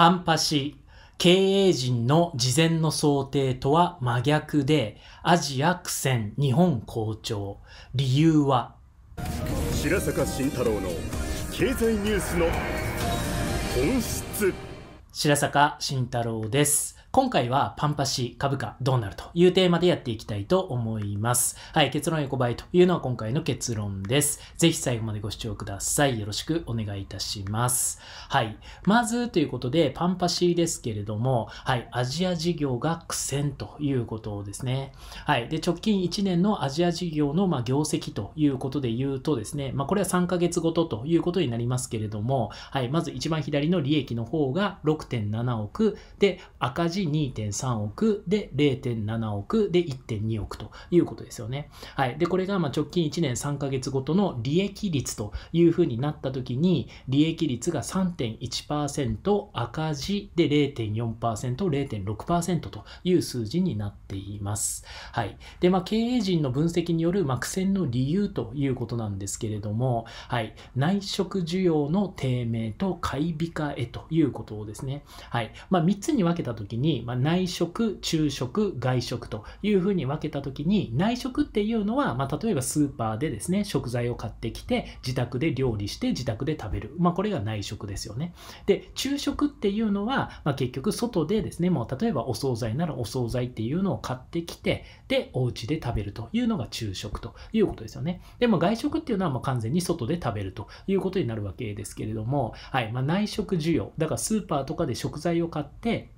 パンパシ、経営陣の事前の想定とは真逆で、アジア苦戦、日本好調。理由は白坂慎太郎の経済ニュースの本質。白坂慎太郎です。今回はパンパシ株価どうなるというテーマでやっていきたいと思います。はい、結論横ばいというのは今回の結論です。ぜひ最後までご視聴ください。よろしくお願いいたします。はい。まずということで、パンパシですけれども、はい、アジア事業が苦戦ということですね。はい。で、直近1年のアジア事業のま業績ということで言うとですね、まあ、これは3ヶ月ごとということになりますけれども、はい、まず一番左の利益の方が6.7億で、赤字じ2.3億で0.7億で1.2億ということですよね。はい。で、これがま直近1年3ヶ月ごとの利益率というふうになった時に、利益率が3.1%赤字で0.4%、0.6%という数字になっています。はい。で、まあ、経営陣の分析による、ま苦戦の理由ということなんですけれども、はい。内職需要の低迷と買い控えということをですね、はい。まあ、3つに分けた時に、に、まあ、内食、昼食、外食というふうに分けたときに、内食っていうのは、まあ、例えばスーパーでですね、食材を買ってきて、自宅で料理して、自宅で食べる。まあ、これが内食ですよね。で、昼食っていうのは、まあ、結局外でですね、もう例えばお惣菜ならお惣菜っていうのを買ってきて、で、お家で食べるというのが昼食ということですよね。でも外食っていうのはもう完全に外で食べるということになるわけですけれども、はい、まあ、内食需要。だからスーパーとかで食材を買って、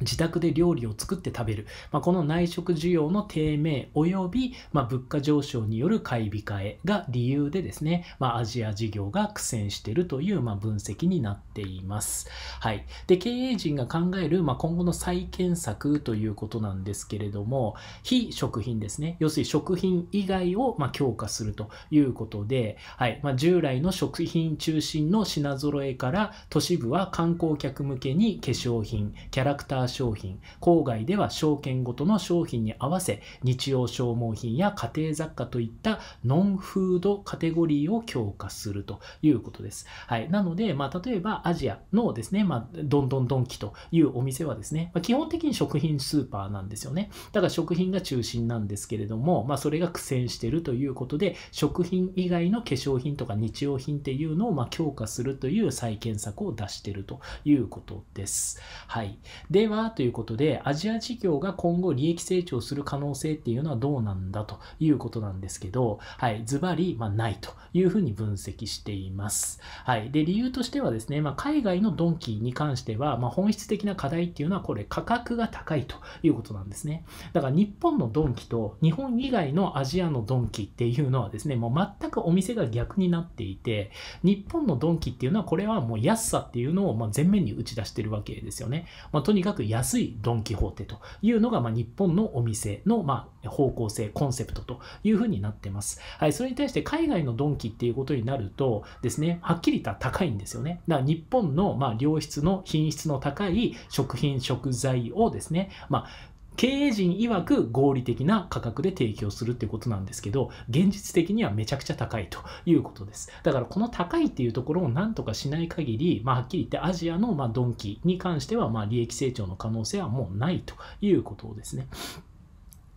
自宅で料理を作って食べる、まあ、この内食需要の低迷及び、まあ、物価上昇による買い控えが理由でですね、まあ、アジア事業が苦戦しているという、ま分析になっています。はい。で、経営陣が考える、ま今後の再建策ということなんですけれども、非食品ですね。要するに食品以外を、ま強化するということで、はい。ま従来の食品中心の品揃えから、都市部は観光客向けに化粧品、キャラクターー商品、郊外では証券ごとの商品に合わせ、日用消耗品や家庭雑貨といったノンフードカテゴリーを強化するということです。はい。なので、まあ、例えばアジアのですね、まあ、どんどんどんキというお店はですね、まあ、基本的に食品スーパーなんですよね。だから食品が中心なんですけれども、まあ、それが苦戦してるということで、食品以外の化粧品とか日用品っていうのをま強化するという再建策を出してるということです。はい。ではということで、アジア事業が今後利益成長する可能性っていうのはどうなんだということなんですけど、はい、ズバリ、まあ、ないというふうに分析しています。はい。で、理由としてはですね、まあ、海外のドンキに関しては、まあ、本質的な課題っていうのは、これ、価格が高いということなんですね。だから、日本のドンキと日本以外のアジアのドンキっていうのはですね、もう全くお店が逆になっていて、日本のドンキっていうのは、これはもう安さっていうのを、まあ、前面に打ち出してるわけですよね。まあ、とにかくく安いドン・キホーテというのが、ま日本のお店の、ま方向性、コンセプトというふうになってます。はい、それに対して海外のドンキっていうことになるとですね、はっきり言った高いんですよね。だから日本の、ま良質の品質の高い食品、食材をですね、まあ、経営陣曰く合理的な価格で提供するっていうことなんですけど、現実的にはめちゃくちゃ高いということです。だからこの高いっていうところをなんとかしない限り、まあ、はっきり言ってアジアのまドンキに関してはま利益成長の可能性はもうないということですね。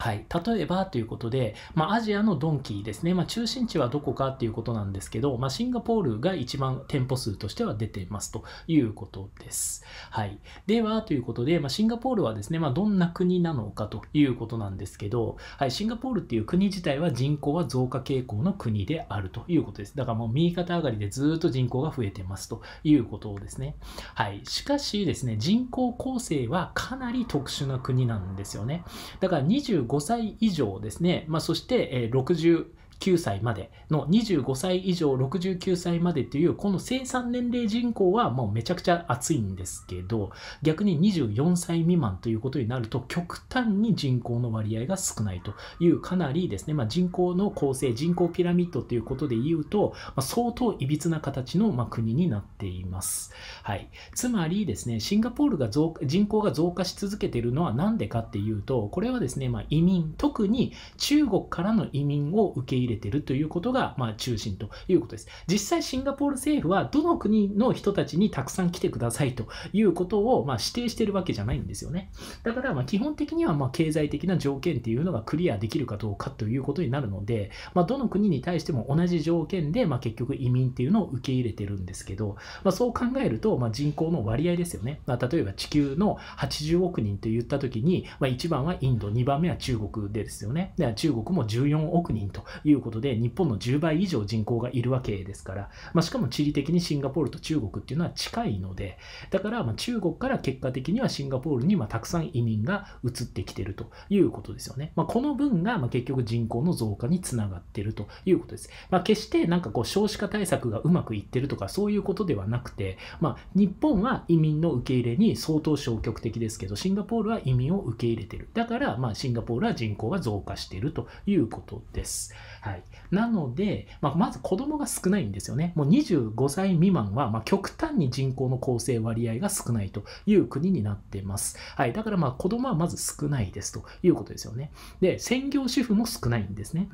はい、例えばということで、まあ、アジアのドンキーですね、まあ、中心地はどこかっていうことなんですけど、まあ、シンガポールが一番店舗数としては出てますということです。はい、ではということで、まあ、シンガポールはですね、まあ、どんな国なのかということなんですけど、はい、シンガポールっていう国自体は人口は増加傾向の国であるということです。だからもう右肩上がりでずっと人口が増えてますということですね。はい、しかしですね、人口構成はかなり特殊な国なんですよね。だから25 5歳以上ですね、まあ、そして60 9歳までの25歳以上69歳までというこの生産年齢人口はもうめちゃくちゃ暑いんですけど逆に24歳未満ということになると極端に人口の割合が少ないというかなりですね、まあ、人口の構成人口ピラミッドということで言うと、まあ、相当いびつな形のま国になっています、はい、つまりですねシンガポールが増人口が増加し続けているのは何でかっていうとこれはですね、まあ、移民特に中国からの移民を受け入れ入れてるということが、まあ、中心ということです。実際、シンガポール政府は、どの国の人たちにたくさん来てくださいということを、まあ、指定してるわけじゃないんですよね。だから、まあ、基本的には、まあ、経済的な条件っていうのがクリアできるかどうかということになるので、まあ、どの国に対しても同じ条件で、まあ、結局移民っていうのを受け入れてるんですけど、まあ、そう考えると、まあ、人口の割合ですよね。まあ、例えば、地球の80億人と言ったときに、まあ、1番はインド、2番目は中国でですよね。では中国も14億人といういうことで日本の10倍以上人口がいるわけですから、まあ、しかも地理的にシンガポールと中国っていうのは近いのでだからま中国から結果的にはシンガポールにまたくさん移民が移ってきてるということですよね、まあ、この分がま結局人口の増加につながってるということです、まあ、決してなんかこう少子化対策がうまくいってるとかそういうことではなくて、ま日本は移民の受け入れに相当消極的ですけどシンガポールは移民を受け入れてるだからまあシンガポールは人口が増加しているということです。はい、なので、まあ、まず子供が少ないんですよね。もう25歳未満は、まあ、極端に人口の構成割合が少ないという国になってます。はい、だからまあ子供はまず少ないですということですよね。で、専業主婦も少ないんですね。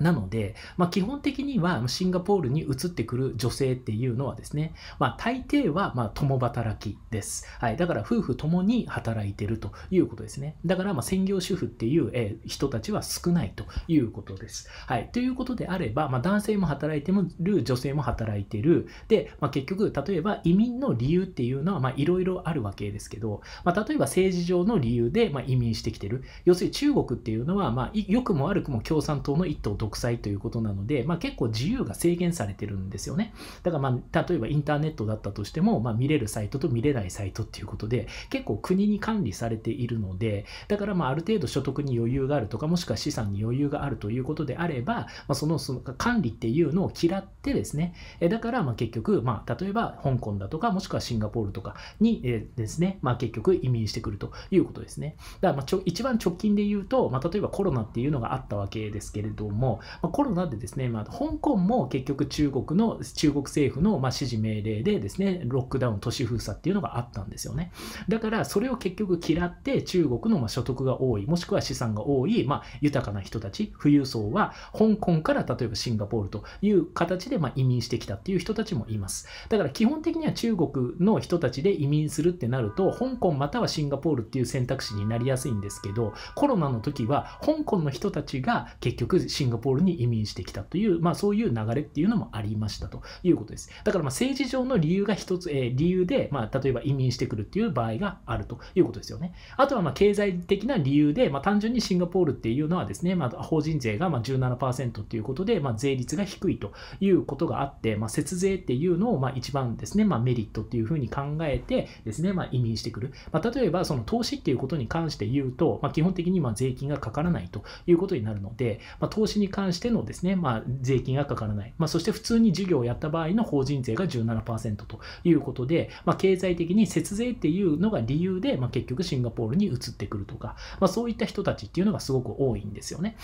なので、まあ、基本的にはシンガポールに移ってくる女性っていうのはですね、まあ、大抵はま共働きです、はい。だから夫婦共に働いてるということですね。だからま専業主婦っていう、え人たちは少ないということです。はい、ということであれば、まあ、男性も働いてる、女性も働いてる。で、ま結局、例えば移民の理由っていうのはいろいろあるわけですけど、ま例えば政治上の理由でま移民してきてる。要するに中国っていうのは、ま良くも悪くも共産党の一党独裁ということなので、まあ、結構自由が制限されてるんですよね。だからまあ例えばインターネットだったとしても、まあ、見れるサイトと見れないサイトっていうことで結構国に管理されているのでだからまあある程度所得に余裕があるとかもしくは資産に余裕があるということであれば、まあ、そのその管理っていうのを嫌ってですねだからまあ結局、まあ、例えば香港だとかもしくはシンガポールとかに、えですね、まあ、結局移民してくるということですね。だからまあちょ一番直近で言うと、まあ、例えばコロナっていうのがあったわけですけれども、まコロナでですね、まあ、香港も結局中国の、中国政府のま指示命令でですね、ロックダウン、都市封鎖っていうのがあったんですよね。だからそれを結局嫌って中国のま所得が多い、もしくは資産が多い、まあ、豊かな人たち、富裕層は香港から例えばシンガポールという形でま移民してきたっていう人たちもいます。だから基本的には中国の人たちで移民するってなると、香港またはシンガポールっていう選択肢になりやすいんですけど、コロナの時は香港の人たちが結局シンガポールポールに移民してきたという、まあ、そういう流れっていうのもありましたということです。だからま政治上の理由が一つ、えー、理由で、まあ、例えば移民してくるっていう場合があるということですよね。あとはま経済的な理由で、まあ、単純にシンガポールっていうのはですね、まあ、法人税がま17%ということで、ま税率が低いということがあって、ま節税っていうのをまあ一番ですね、まメリットっていうふうに考えてですね、ま移民してくる。ま例えばその投資っていうことに関して言うと、ま基本的にま税金がかからないということになるので、ま投資に関してのですね、まあ、税金がかからない、まあ、そして普通に事業をやった場合の法人税が17%ということで、まあ、経済的に節税っていうのが理由で、まあ、結局シンガポールに移ってくるとか、まあ、そういった人たちっていうのがすごく多いんですよね。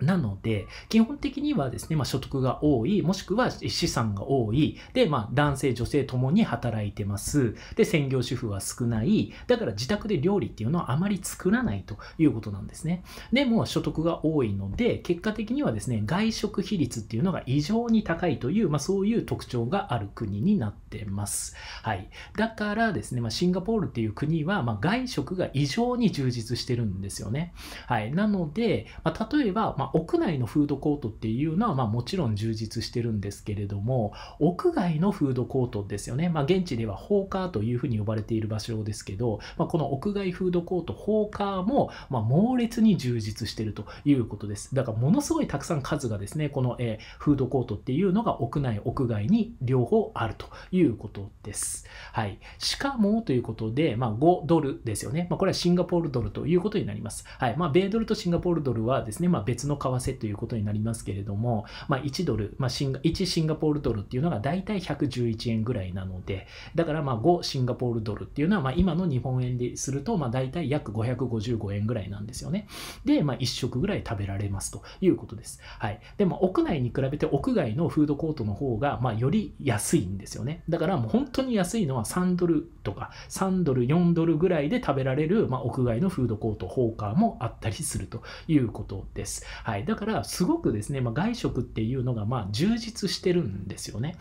なので、基本的にはですね、まあ、所得が多い、もしくは資産が多い、で、まあ、男性、女性ともに働いてます。で、専業主婦は少ない。だから自宅で料理っていうのはあまり作らないということなんですね。でも、所得が多いので、結果的にはですね、外食比率っていうのが異常に高いという、まあ、そういう特徴がある国になってます。はい。だからですね、まあ、シンガポールっていう国は、まあ、外食が異常に充実してるんですよね。はい。なので、まあ、例えば、まあま屋内のフードコートっていうのは、まあ、もちろん充実してるんですけれども屋外のフードコートですよね、まあ、現地ではホーカーというふうに呼ばれている場所ですけど、まあ、この屋外フードコートホーカーも、まあ、猛烈に充実してるということですだからものすごいたくさん数がですねこの、えー、フードコートっていうのが屋内屋外に両方あるということですはいしかもということで、まあ、5ドルですよね、まあ、これはシンガポールドルということになりますはいまあ米ドルとシンガポールドルはですね、まあ、別のの為替ということになりますけれども、まあ、1ドル、まあ、シン1シンガポールドルっていうのが大体111円ぐらいなのでだからまあ5シンガポールドルっていうのはまあ今の日本円でするとまあ大体約555円ぐらいなんですよねで、まあ、1食ぐらい食べられますということです、はい、でも屋内に比べて屋外のフードコートの方がまあより安いんですよねだからもう本当に安いのは3ドルとか3ドル4ドルぐらいで食べられるまあ屋外のフードコートホーカーもあったりするということですはい、だからすごくですね、まあ、外食っていうのがまあ充実してるんですよね。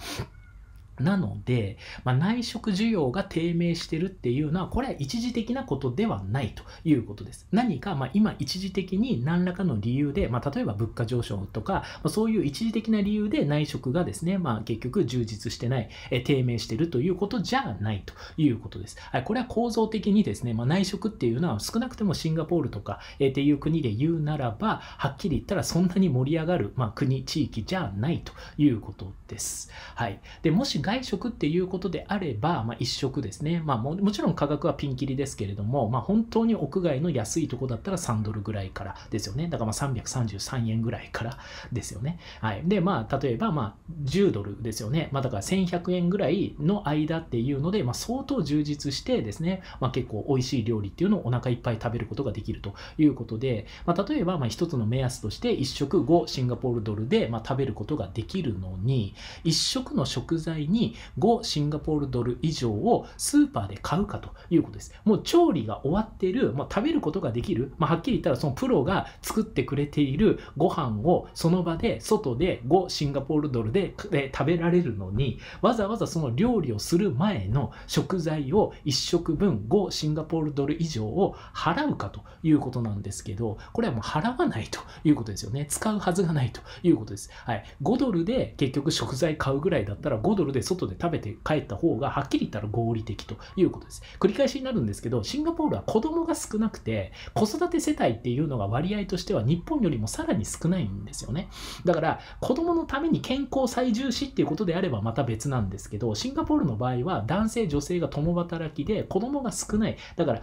なので、まあ、内食需要が低迷してるっていうのは、これは一時的なことではないということです。何か、まあ、今一時的に何らかの理由で、まあ、例えば物価上昇とか、まそういう一時的な理由で内食がですね、まあ、結局充実してない、え低迷してるということじゃないということです。はい、これは構造的にですね、ま内食っていうのは少なくてもシンガポールとか、えっていう国で言うならば、はっきり言ったらそんなに盛り上がる、ま国、地域じゃないということです。はい。で、もし外食っていうことであれば、まあ、1食ですね、まあも、もちろん価格はピンキリですけれども、まあ、本当に屋外の安いとこだったら3ドルぐらいからですよねだからまあ333円ぐらいからですよね、はい、でまあ例えばまあ10ドルですよね、まあ、だから1100円ぐらいの間っていうので、まあ、相当充実してですね、まあ、結構美味しい料理っていうのをお腹いっぱい食べることができるということで、まあ、例えばま1つの目安として1食5シンガポールドルでまあ食べることができるのに1食の食材にに5シンガポールドル以上をスーパーで買うかということです。もう調理が終わっている、もう食べることができる、まあ、はっきり言ったらそのプロが作ってくれているご飯をその場で外で5シンガポールドルで食べられるのに、わざわざその料理をする前の食材を1食分5シンガポールドル以上を払うかということなんですけど、これはもう払わないということですよね。使うはずがないということです。はい。5ドルで結局食材買うぐらいだったら5ドルで外で食べて帰った方がはっきり言ったら合理的ということです。繰り返しになるんですけど、シンガポールは子供が少なくて、子育て世帯っていうのが割合としては日本よりもさらに少ないんですよね。だから、子供のために健康最重視っていうことであればまた別なんですけど、シンガポールの場合は男性、女性が共働きで子供が少ない。だから、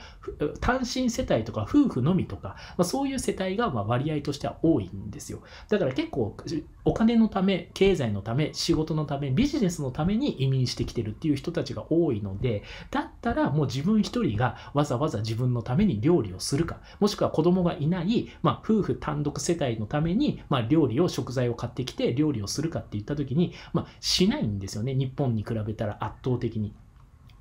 単身世帯とか夫婦のみとか、まあ、そういう世帯がま割合としては多いんですよ。だから結構、お金のため、経済のため、仕事のため、ビジネスのためめに移民してきてるっていう人たちが多いのでだったらもう自分一人がわざわざ自分のために料理をするかもしくは子供がいない、まあ、夫婦単独世帯のために、まあ、料理を食材を買ってきて料理をするかって言った時に、まあ、しないんですよね日本に比べたら圧倒的に。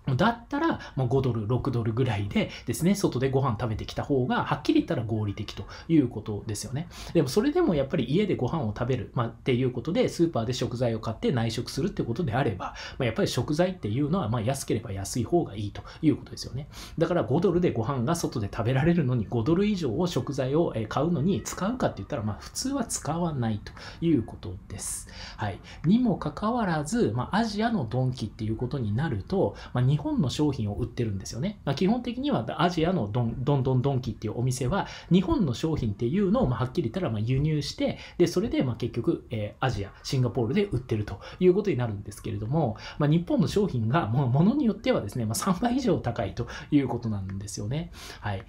だったら、ま5ドル、6ドルぐらいでですね、外でご飯食べてきた方が、はっきり言ったら合理的ということですよね。でもそれでもやっぱり家でご飯を食べる、まあ、っていうことで、スーパーで食材を買って内食するってことであれば、まあ、やっぱり食材っていうのは、ま安ければ安い方がいいということですよね。だから5ドルでご飯が外で食べられるのに、5ドル以上を食材を買うのに使うかって言ったら、まあ普通は使わないということです。はい。にもかかわらず、まあ、アジアのドンキっていうことになると、まあ本の商品を売ってるんですよね。まあ、基本的にはアジアのドンドンドンドンキっていうお店は、日本の商品っていうのをまはっきり言ったらま輸入して、で、それでま結局、えアジア、シンガポールで売ってるということになるんですけれども、まあ、日本の商品がもうものによってはですね、まあ、3倍以上高いということなんですよね。はい。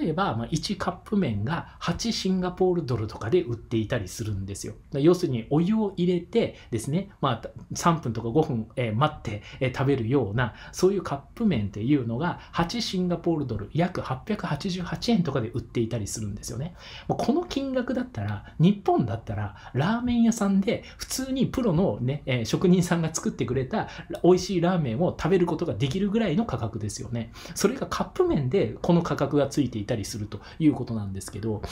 例えば、ま1カップ麺が8シンガポールドルとかで売っていたりするんですよ。要するにお湯を入れてですね、まあ、3分とか5分、え待って、え食べるような、そうそういうカップ麺っていうのが8シンガポールドル約888円とかで売っていたりするんですよねもうこの金額だったら日本だったらラーメン屋さんで普通にプロのね、えー、職人さんが作ってくれた美味しいラーメンを食べることができるぐらいの価格ですよねそれがカップ麺でこの価格がついていたりするということなんですけど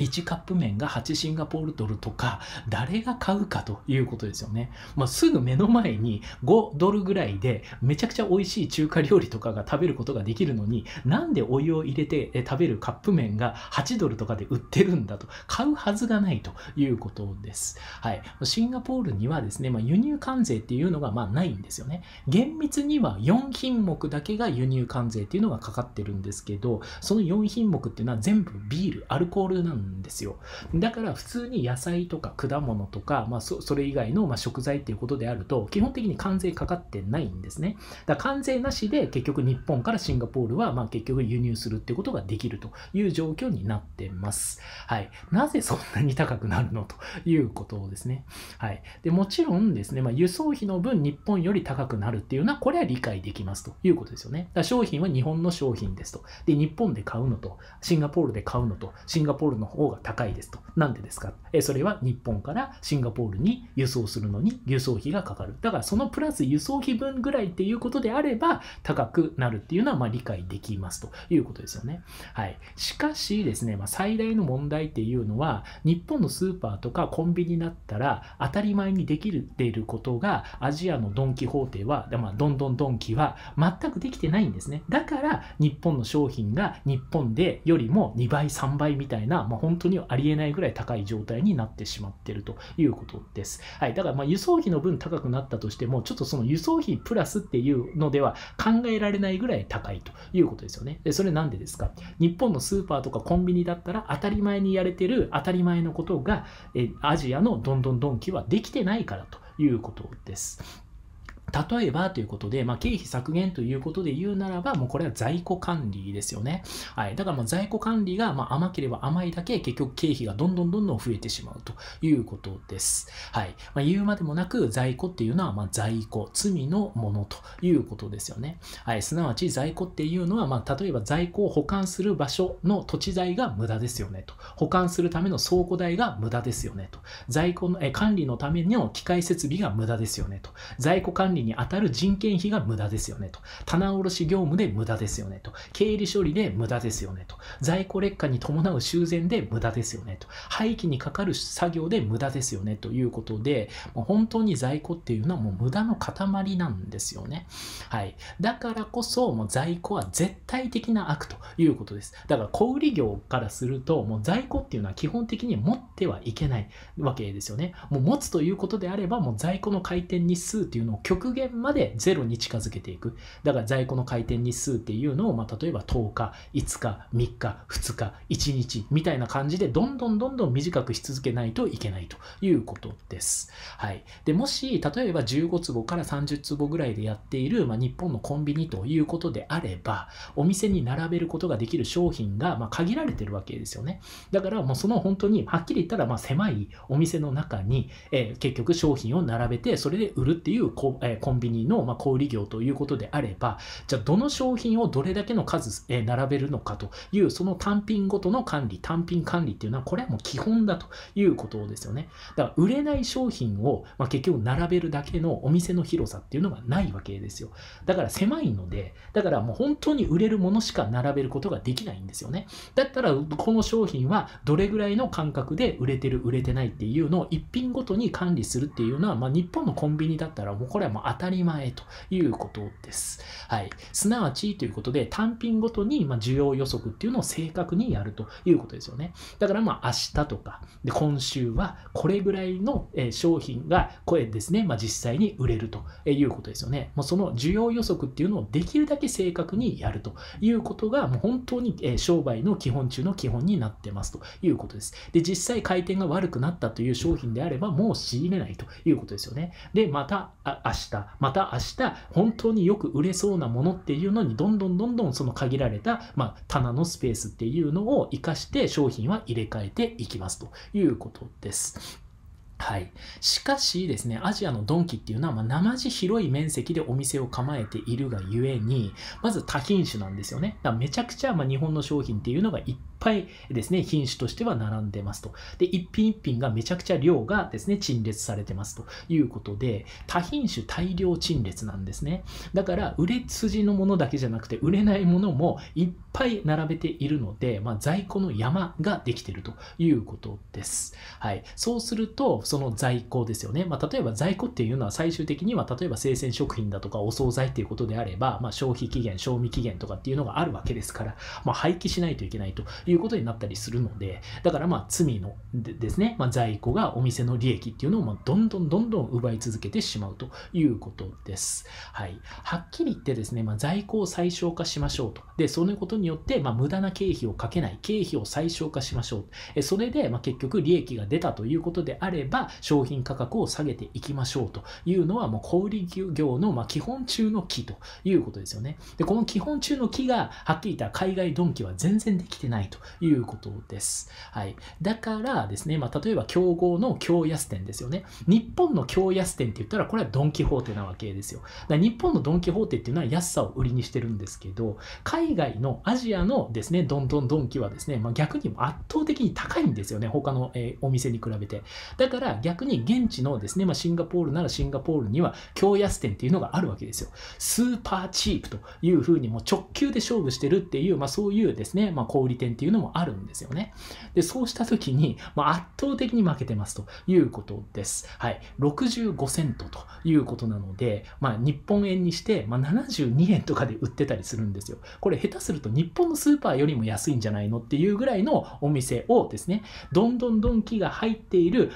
1カップ麺が8シンガポールドルとか、誰が買うかということですよね。まあ、すぐ目の前に5ドルぐらいでめちゃくちゃ美味しい中華料理とかが食べることができるのに、なんでお湯を入れて食べるカップ麺が8ドルとかで売ってるんだと、買うはずがないということです。はい。シンガポールにはですね、まあ、輸入関税っていうのがまあないんですよね。厳密には4品目だけが輸入関税っていうのがかかってるんですけど、その4品目っていうのは全部ビール、アルコールなんんですよ。だから普通に野菜とか果物とか、まあ、それ以外のま食材っていうことであると、基本的に関税かかってないんですね。だから関税なしで結局日本からシンガポールはま結局輸入するっていうことができるという状況になってます。はい。なぜそんなに高くなるのということですね。はい。で、もちろんですね、まあ、輸送費の分日本より高くなるっていうのは、これは理解できますということですよね。だ商品は日本の商品ですと。で、日本で買うのと、シンガポールで買うのと、シンガポールの方が高いですと。なんでですかえそれは日本からシンガポールに輸送するのに輸送費がかかる。だからそのプラス輸送費分ぐらいっていうことであれば高くなるっていうのはま理解できますということですよね。はい。しかしですね、まあ、最大の問題っていうのは日本のスーパーとかコンビニだったら当たり前にできていることがアジアのドン・キホーテは、まあ、どんどんドンキは全くできてないんですね。だから日本の商品が日本でよりも2倍3倍みたいな、まあ、本当にありえないぐらい高い状態になってしまっているということです。はい、だからま輸送費の分高くなったとしても、ちょっとその輸送費プラスっていうのでは考えられないぐらい高いということですよね。でそれなんでですか日本のスーパーとかコンビニだったら当たり前にやれてる当たり前のことがえアジアのどんどんドンキはできてないからということです。例えばということで、まあ、経費削減ということで言うならば、もうこれは在庫管理ですよね。はい。だからもう在庫管理が、まあ、甘ければ甘いだけ、結局経費がどんどんどんどん増えてしまうということです。はい。まあ、言うまでもなく、在庫っていうのは、まあ、在庫、罪のものということですよね。はい。すなわち、在庫っていうのは、まあ、例えば在庫を保管する場所の土地代が無駄ですよねと。保管するための倉庫代が無駄ですよねと。在庫の、え、管理のための機械設備が無駄ですよねと。在庫管理理に当たる人件費が無駄ですよねと。棚卸業務で無駄ですよねと。経理処理で無駄ですよねと。在庫劣化に伴う修繕で無駄ですよねと。廃棄にかかる作業で無駄ですよねということで、もう本当に在庫っていうのはもう無駄の塊なんですよね。はい。だからこそ、もう在庫は絶対的な悪ということです。だから小売業からすると、もう在庫っていうのは基本的に持ってはいけないわけですよね。もう持つということであれば、もう在庫の回転日数っていうのを極限までゼロに近づけていく。だから在庫の回転日数っていうのを、まあ、例えば10日、5日、3日、2日、1日みたいな感じで、どんどんどんどん短くし続けないといけないということです。はい。で、もし、例えば15坪から30坪ぐらいでやっている、まあ、日本のコンビニということであれば、お店に並べることができる商品が、まあ、限られてるわけですよね。だから、もうその本当に、はっきり言ったら、まあ、狭いお店の中に、えー、結局商品を並べて、それで売るっていう、えー、コンビニのま小売業ということであれば、じゃあどの商品をどれだけの数、え並べるのかという、その単品ごとの管理、単品管理っていうのは、これはもう基本だということですよね。だから売れない商品を、ま結局並べるだけのお店の広さっていうのがないわけですよ。だから狭いので、だからもう本当に売れるものしか並べることができないんですよね。だったら、この商品はどれぐらいの間隔で売れてる、売れてないっていうのを1品ごとに管理するっていうのは、まあ、日本のコンビニだったらもうこれはもう当たり前ということです。はい。すなわちということで、単品ごとに、ま需要予測っていうのを正確にやるということですよね。だからまあ明日とか、で今週はこれぐらいの商品が、これですね、まあ、実際に売れるということですよね。もうその需要予測っていうのをできるだけ正確にやるということが、もう本当に商売の基本中の基本になってますということです。で、実際回転が悪くなったという商品であれば、もう仕入れないということですよね。で、また明日また明日本当によく売れそうなものっていうのにどんどんどんどんその限られた、まあ、棚のスペースっていうのを活かして商品は入れ替えていきますということです。はい。しかしですね、アジアのドンキっていうのは、まあ、生地広い面積でお店を構えているがゆえに、まず多品種なんですよね。だからめちゃくちゃ、ま日本の商品っていうのがいっぱいですね、品種としては並んでますと。で、一品一品がめちゃくちゃ量がですね、陳列されてますということで、多品種大量陳列なんですね。だから、売れ筋のものだけじゃなくて、売れないものもいっぱい並べているので、まあ、在庫の山ができているということです。はい。そうすると、その在庫ですよね。まあ、例えば在庫っていうのは最終的には、例えば生鮮食品だとかお惣菜っていうことであれば、まあ、消費期限、賞味期限とかっていうのがあるわけですから、まあ、廃棄しないといけないということになったりするので、だからまあ罪のですね、まあ、在庫がお店の利益っていうのをまどんどんどんどん奪い続けてしまうということです。はい。はっきり言ってですね、まあ、在庫を最小化しましょうと。で、そのことによって、ま無駄な経費をかけない、経費を最小化しましょう。えそれで、ま結局利益が出たということであれば、商品価格を下げていきましょうというのは、もう小売業のま基本中の木ということですよね。で、この基本中の木が、はっきり言ったら海外ドンキは全然できてないということです。はい、だからですね、まあ、例えば競合の京安店ですよね。日本の京安店って言ったらこれはドン・キホーテなわけですよ。だ日本のドン・キホーテっていうのは安さを売りにしてるんですけど海外のアジアのですねどんどんドンキはですね、まあ、逆に圧倒的に高いんですよね他の、えー、お店に比べて。だから逆に現地のですね、まあ、シンガポールならシンガポールには京安店っていうのがあるわけですよ。スーパーチープというふうにもう直球で勝負してるっていう、まあ、そういうですね、まあ、小売店っていううのもあるんですよね。で、そうした時に、まあ、圧倒的に負けてますということです。はい。65セントということなので、まあ、日本円にして、まあ、72円とかで売ってたりするんですよ。これ下手すると日本のスーパーよりも安いんじゃないのっていうぐらいのお店をですね、どんどんどん木が入っている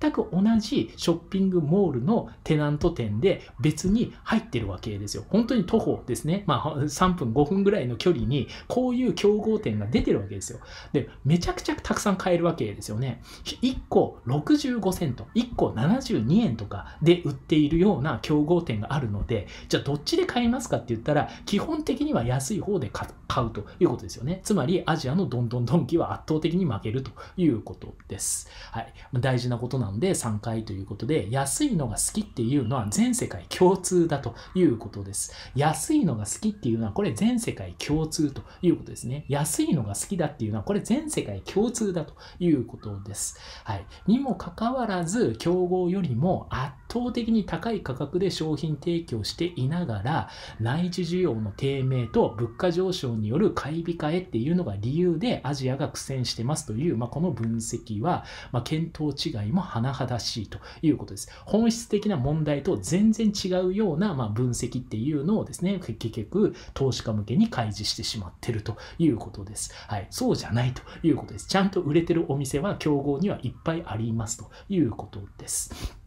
全く同じショッピングモールのテナント店で別に入ってるわけですよ。本当に徒歩ですね。まあ、3分5分ぐらいの距離にこういう競合店が出てるわけです。ですよ。で、めちゃくちゃたくさん買えるわけですよね。1個65セント、1個72円とかで売っているような競合店があるので、じゃあどっちで買いますかって言ったら、基本的には安い方で買うということですよね。つまり、アジアのどんどんドンキは圧倒的に負けるということです。はい。大事なことなんで3回ということで、安いのが好きっていうのは全世界共通だということです。安いのが好きっていうのは、これ全世界共通ということですね。安いのが好きだっていうのは、これ全世界共通だということです。はい。にもかかわらず、競合よりも圧倒的に高い価格で商品提供していながら、内需需要の低迷と物価上昇による買い控えっていうのが理由でアジアが苦戦してますという、まあ、この分析は、まあ、見当違いも甚だしいということです。本質的な問題と全然違うような、まあ、分析っていうのをですね、結局、投資家向けに開示してしまってるということです。はい。そうじゃないということです。ちゃんと売れてるお店は競合にはいっぱいありますということです。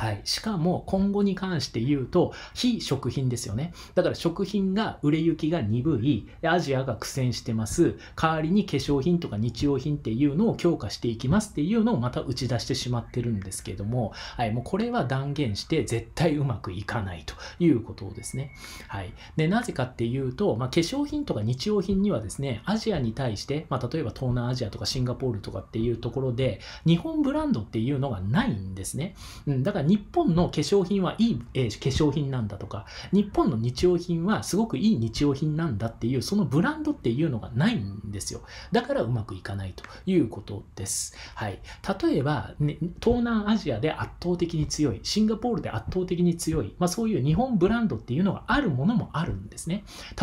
はい、しかも今後に関して言うと非食品ですよねだから食品が売れ行きが鈍いアジアが苦戦してます代わりに化粧品とか日用品っていうのを強化していきますっていうのをまた打ち出してしまってるんですけども,、はい、もうこれは断言して絶対うまくいかないということですね、はい、でなぜかっていうと、まあ、化粧品とか日用品にはですねアジアに対して、まあ、例えば東南アジアとかシンガポールとかっていうところで日本ブランドっていうのがないんですね、うん、だから日本の化粧品はいい、えー、化粧品なんだとか、日本の日用品はすごくいい日用品なんだっていう、そのブランドっていうのがないんですよ。だからうまくいかないということです。はい。例えば、ね、東南アジアで圧倒的に強い、シンガポールで圧倒的に強い、まあ、そういう日本ブランドっていうのがあるものもあるんですね。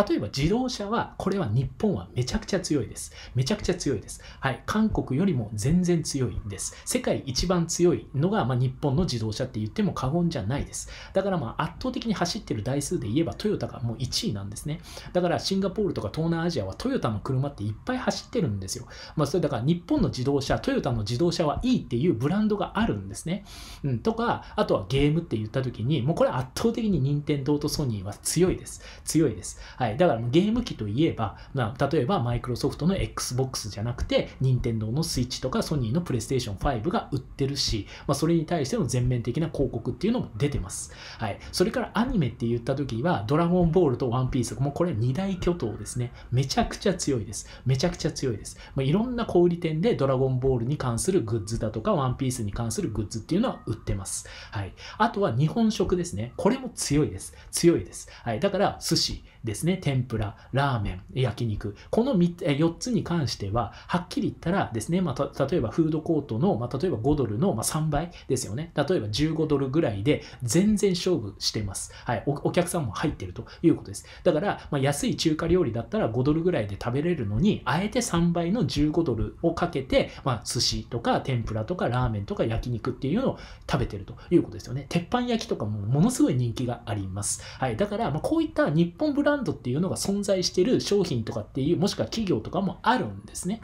例えば自動車は、これは日本はめちゃくちゃ強いです。めちゃくちゃ強いです。はい。韓国よりも全然強いです。世界一番強いのが、まあ、日本の自動車ってって言っても過言じゃないです。だからまあ圧倒的に走ってる台数で言えばトヨタがもう1位なんですね。だからシンガポールとか東南アジアはトヨタの車っていっぱい走ってるんですよ。まあそれだから日本の自動車、トヨタの自動車はいいっていうブランドがあるんですね。うん、とか、あとはゲームって言った時に、もうこれ圧倒的に任天堂とソニーは強いです。強いです。はい。だからゲーム機といえば、まあ、例えばマイクロソフトの Xbox じゃなくて、任天堂の switch とかソニーの PlayStation 5が売ってるし、まあ、それに対しての全面的なな広告っていうのも出てます。はい。それからアニメって言った時は、ドラゴンボールとワンピース、もうこれ2大巨頭ですね。めちゃくちゃ強いです。めちゃくちゃ強いです。まあ、いろんな小売店でドラゴンボールに関するグッズだとか、ワンピースに関するグッズっていうのは売ってます。はい。あとは日本食ですね。これも強いです。強いです。はい。だから、寿司ですね。天ぷら、ラーメン、焼肉。この4つに関しては、はっきり言ったらですね、まあ、例えばフードコートの、まあ、例えば5ドルの3倍ですよね。例えば15ドルぐらいで全然勝負してます。はい、お客さんも入ってるということです。だから、まあ、安い中華料理だったら5ドルぐらいで食べれるのに、あえて3倍の15ドルをかけて、まあ、寿司とか天ぷらとかラーメンとか焼肉っていうのを食べてるということですよね。鉄板焼きとかもものすごい人気があります。はい、だから、まあ、こういった日本ブランドっていうのが存在してる商品とかっていう、もしくは企業とかもあるんですね。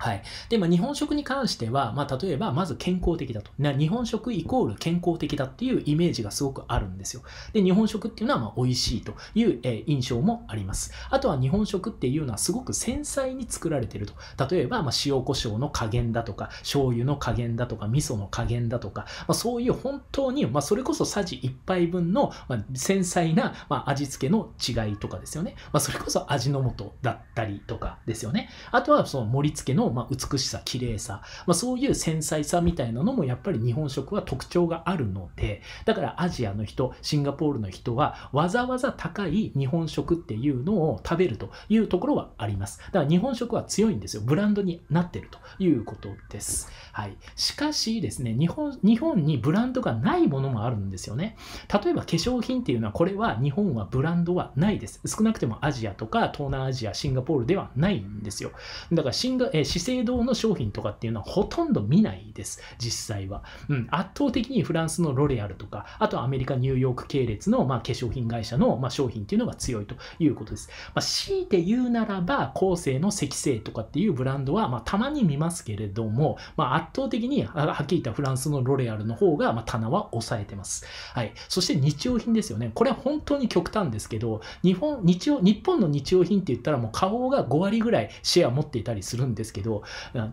はい。で、まあ、日本食に関しては、まあ、例えば、まず健康的だと。日本食イコール健康的だっていうイメージがすごくあるんですよ。で、日本食っていうのは、ま美味しいという、え印象もあります。あとは、日本食っていうのはすごく繊細に作られてると。例えば、まあ、塩胡椒の加減だとか、醤油の加減だとか、味噌の加減だとか、まあ、そういう本当に、まあ、それこそさじ1杯分の、まあ、繊細な、まあ、味付けの違いとかですよね。まあ、それこそ味の素だったりとかですよね。あとは、その盛り付けのま美しさ、綺麗さ、まあ、そういう繊細さみたいなのもやっぱり日本食は特徴があるので、だからアジアの人、シンガポールの人はわざわざ高い日本食っていうのを食べるというところはあります。だから日本食は強いんですよ。ブランドになってるということです。はい。しかしですね、日本、日本にブランドがないものもあるんですよね。例えば化粧品っていうのは、これは日本はブランドはないです。少なくてもアジアとか東南アジア、シンガポールではないんですよ。だからシンガ、えー資生堂の商品とかっていうのはほとんど見ないです、実際は。うん、圧倒的にフランスのロレアルとか、あとはアメリカ・ニューヨーク系列の、まあ、化粧品会社の、まあ、商品っていうのが強いということです。まあ、強いて言うならば、後世の積成とかっていうブランドは、まあ、たまに見ますけれども、まあ、圧倒的にはっきり言ったフランスのロレアルの方が、まあ、棚は抑えてます。はい。そして日用品ですよね。これは本当に極端ですけど、日本日用日本の日用品って言ったらもう花王が5割ぐらいシェア持っていたりするんですけど、ど、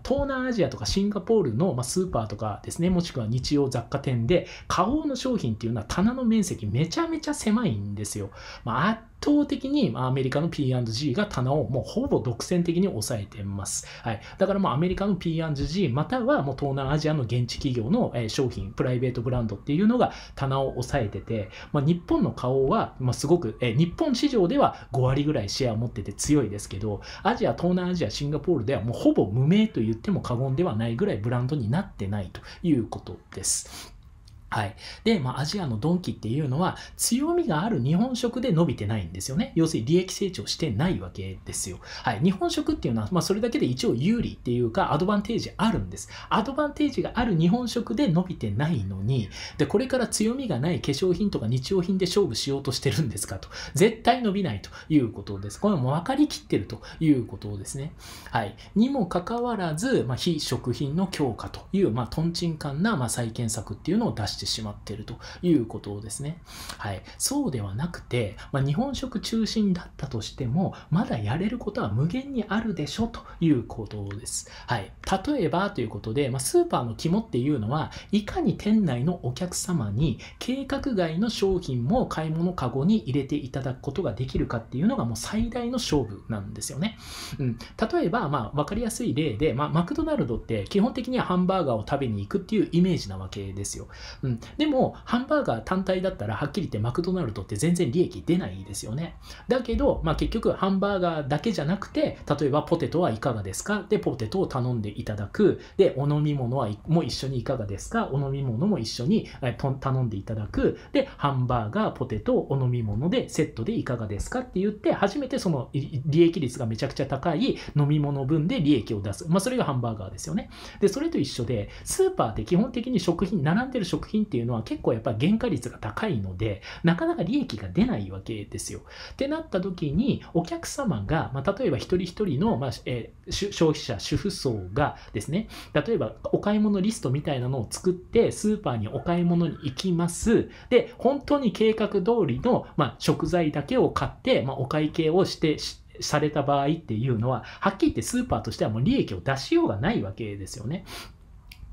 東南アジアとかシンガポールの、スーパーとかですね、もしくは日用雑貨店で、花王の商品っていうのは棚の面積めちゃめちゃ狭いんですよ。まあ倒的にアメリカの P&G が棚をもうほぼ独占的に抑えてます。はい。だからもうアメリカの P&G またはもう東南アジアの現地企業の商品、プライベートブランドっていうのが棚を抑えてて、まあ、日本の顔は、ますごく、え日本市場では5割ぐらいシェアを持ってて強いですけど、アジア、東南アジア、シンガポールではもうほぼ無名と言っても過言ではないぐらいブランドになってないということです。はい。で、まあ、アジアのドンキっていうのは、強みがある日本食で伸びてないんですよね。要するに利益成長してないわけですよ。はい。日本食っていうのは、まあ、それだけで一応有利っていうか、アドバンテージあるんです。アドバンテージがある日本食で伸びてないのに、で、これから強みがない化粧品とか日用品で勝負しようとしてるんですかと。絶対伸びないということです。これも分かりきってるということですね。はい。にもかかわらず、まあ、非食品の強化という、まあ、とんちんかんな、まあ、再建策っていうのを出してしてしまっているということですね。はい、そうではなくて、まあ、日本食中心だったとしても、まだやれることは無限にあるでしょということです。はい、例えばということで、まあ、スーパーの肝っていうのは、いかに店内のお客様に計画外の商品も買い物かごに入れていただくことができるかっていうのがもう最大の勝負なんですよね。うん、例えば、まあ、分かりやすい例で、まあ、マクドナルドって基本的にはハンバーガーを食べに行くっていうイメージなわけですよ。うん、でもハンバーガー単体だったらはっきり言ってマクドナルドって全然利益出ないですよねだけど、まあ、結局ハンバーガーだけじゃなくて例えばポテトはいかがですかでポテトを頼んでいただくでお飲み物はもう一緒にいかがですかお飲み物も一緒に頼んでいただくでハンバーガーポテトお飲み物でセットでいかがですかって言って初めてその利益率がめちゃくちゃ高い飲み物分で利益を出す、まあ、それがハンバーガーですよねでそれと一緒でスーパーって基本的に食品並んでる食品品っていうのは結構やっぱり原価率が高いので、なかなか利益が出ないわけですよ。ってなった時に、お客様が、まあ、例えば一人一人の、まあえー、消費者、主婦層がですね、例えばお買い物リストみたいなのを作って、スーパーにお買い物に行きます。で、本当に計画通りの、まあ、食材だけを買って、まあ、お会計をしてされた場合っていうのは、はっきり言ってスーパーとしてはもう利益を出しようがないわけですよね。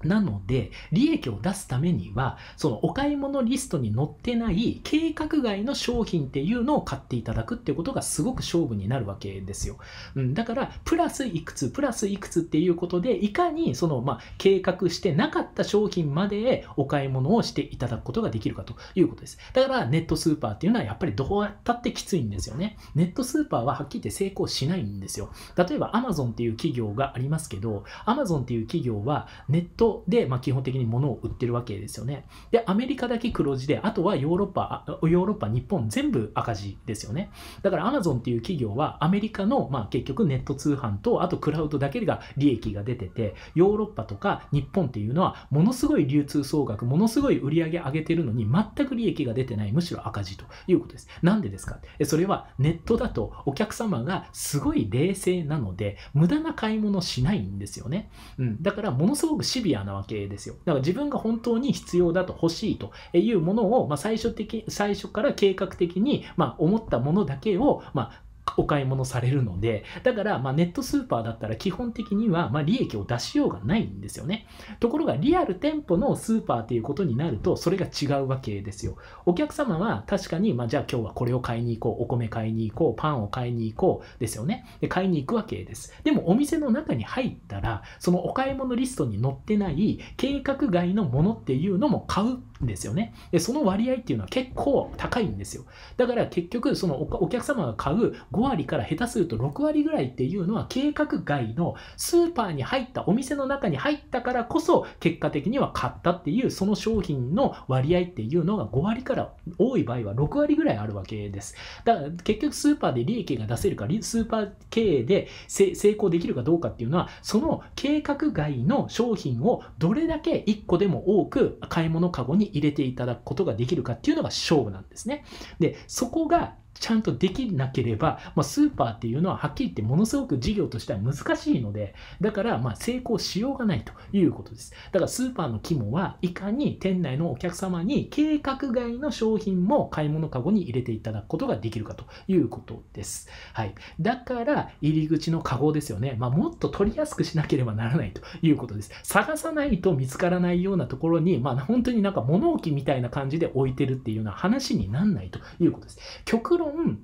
なので、利益を出すためには、そのお買い物リストに載ってない計画外の商品っていうのを買っていただくっていうことがすごく勝負になるわけですよ。うん、だから、プラスいくつ、プラスいくつっていうことで、いかにその、まあ、計画してなかった商品までお買い物をしていただくことができるかということです。だから、ネットスーパーっていうのはやっぱりどうやったってきついんですよね。ネットスーパーははっきり言って成功しないんですよ。例えば、Amazon っていう企業がありますけど、Amazon っていう企業はネットで、まあ、基本的に物を売ってるわけですよね。で、アメリカだけ黒字で、あとはヨーロッパ、ヨーロッパ、日本全部赤字ですよね。だから Amazon っていう企業はアメリカの、まあ、結局ネット通販と、あとクラウドだけが利益が出てて、ヨーロッパとか日本っていうのはものすごい流通総額、ものすごい売り上げ上げてるのに全く利益が出てない、むしろ赤字ということです。なんでですかそれはネットだとお客様がすごい冷静なので、無駄な買い物しないんですよね。うん、だからものすごくシビアなわけですよ。だから自分が本当に必要だと欲しいというものを、まあ、最初的、最初から計画的に、まあ、思ったものだけを、まあ、お買い物されるので、だから、まネットスーパーだったら基本的には、ま利益を出しようがないんですよね。ところが、リアル店舗のスーパーっていうことになると、それが違うわけですよ。お客様は確かに、まあ、じゃあ今日はこれを買いに行こう、お米買いに行こう、パンを買いに行こうですよね。で、買いに行くわけです。でも、お店の中に入ったら、そのお買い物リストに載ってない計画外のものっていうのも買うですよね。で、その割合っていうのは結構高いんですよ。だから結局、そのお客様が買う5割から下手すると6割ぐらいっていうのは計画外のスーパーに入ったお店の中に入ったからこそ結果的には買ったっていうその商品の割合っていうのが5割から多い場合は6割ぐらいあるわけです。だから結局スーパーで利益が出せるか、スーパー経営で成功できるかどうかっていうのはその計画外の商品をどれだけ1個でも多く買い物かごにに入れていただくことができるかっていうのが勝負なんですね。で、そこがちゃんとできなければ、まあ、スーパーっていうのははっきり言ってものすごく事業としては難しいので、だからま成功しようがないということです。だからスーパーの肝はいかに店内のお客様に計画外の商品も買い物かごに入れていただくことができるかということです。はい。だから入り口のかごですよね。まあ、もっと取りやすくしなければならないということです。探さないと見つからないようなところに、まあ、本当になんか物置みたいな感じで置いてるっていうような話になんないということです。極ろん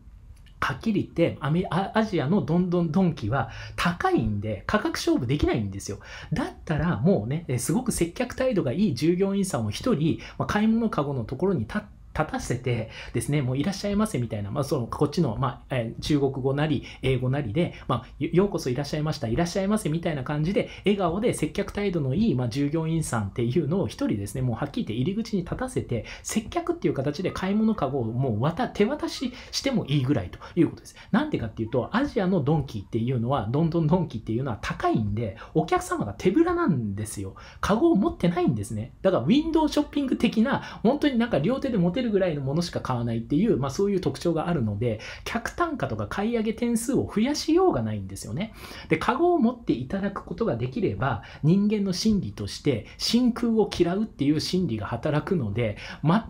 はっきり言ってアメアジアのどんどんドンキは高いんで価格勝負できないんですよだったらもうねすごく接客態度がいい従業員さんを1人、まあ、買い物かごのところに立って立たせてですね、もういらっしゃいませみたいな、まあ、その、こっちの、まあ、えー、中国語なり、英語なりで、まあ、ようこそいらっしゃいました、いらっしゃいませみたいな感じで、笑顔で接客態度のいい、まあ、従業員さんっていうのを一人ですね、もうはっきり言って入り口に立たせて、接客っていう形で買い物かごをもう渡、手渡ししてもいいぐらいということです。なんでかっていうと、アジアのドンキーっていうのは、どんどんドンキっていうのは高いんで、お客様が手ぶらなんですよ。かごを持ってないんですね。だから、ウィンドウショッピング的な、本当になんか両手で持てるぐらいのものしか買わないっていう、まあ、そういう特徴があるので客単価とか買い上げ点数を増やしようがないんですよねでカゴを持っていただくことができれば人間の心理として真空を嫌うっていう心理が働くので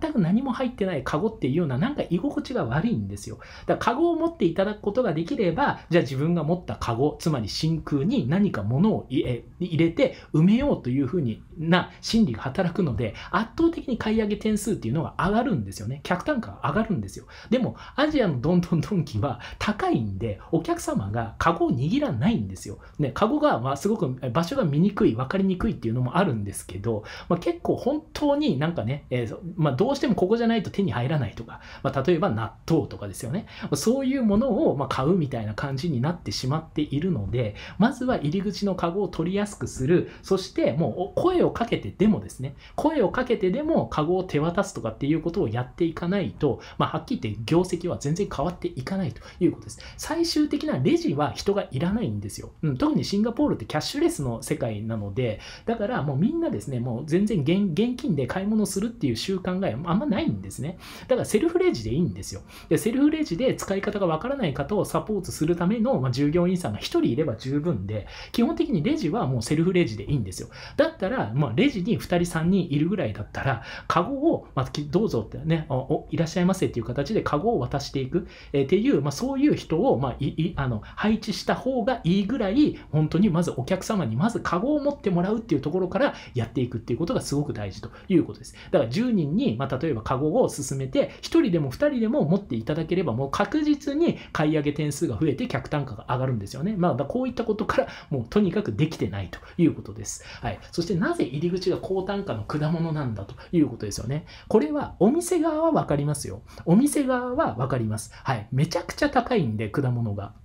全く何も入ってないカゴっていうようななんか居心地が悪いんですよだからカゴを持っていただくことができればじゃあ自分が持ったカゴつまり真空に何か物を入れて埋めようというふうにな心理が働くので、圧倒的に買い上げ点数っていうのが上がるんですよね。客単価が上がるんですよ。でも、アジアのどんどんどんキは高いんで、お客様がカゴを握らないんですよ。ね、カゴが、まあ、すごく場所が見にくい、分かりにくいっていうのもあるんですけど、まあ、結構本当になんかね、えー、まあ、どうしてもここじゃないと手に入らないとか、まあ、例えば納豆とかですよね。そういうものをま買うみたいな感じになってしまっているので、まずは入り口のカゴを取りやすくする、そしてもう声をかけてでもですね、声をかけてでもカゴを手渡すとかっていうことをやっていかないと、まあ、はっきり言って業績は全然変わっていかないということです。最終的なレジは人がいらないんですよ。うん、特にシンガポールってキャッシュレスの世界なので、だからもうみんなですね、もう全然現金で買い物するっていう習慣があんまないんですね。だからセルフレジでいいんですよ。で、セルフレジで使い方がわからない方をサポートするための、まあ、従業員さんが1人いれば十分で、基本的にレジはもうセルフレジでいいんですよ。だったら、まあ、レジに2人3人いるぐらいだったら、カゴを、まあ、どうぞってね、おいらっしゃいませっていう形でカゴを渡していく、えー、っていう、まあ、そういう人を、まあ、いあの配置した方がいいぐらい、本当にまずお客様にまずカゴを持ってもらうっていうところからやっていくっていうことがすごく大事ということです。だから10人に、まあ、例えばカゴを進めて、1人でも2人でも持っていただければ、もう確実に買い上げ点数が増えて客単価が上がるんですよね。まあ、こういったことから、もうとにかくできてないということです。はい。そしてなぜぜ入り口が高単価の果物なんだということですよね。これはお店側は分かりますよ。お店側は分かります。はい。めちゃくちゃ高いんで、果物が。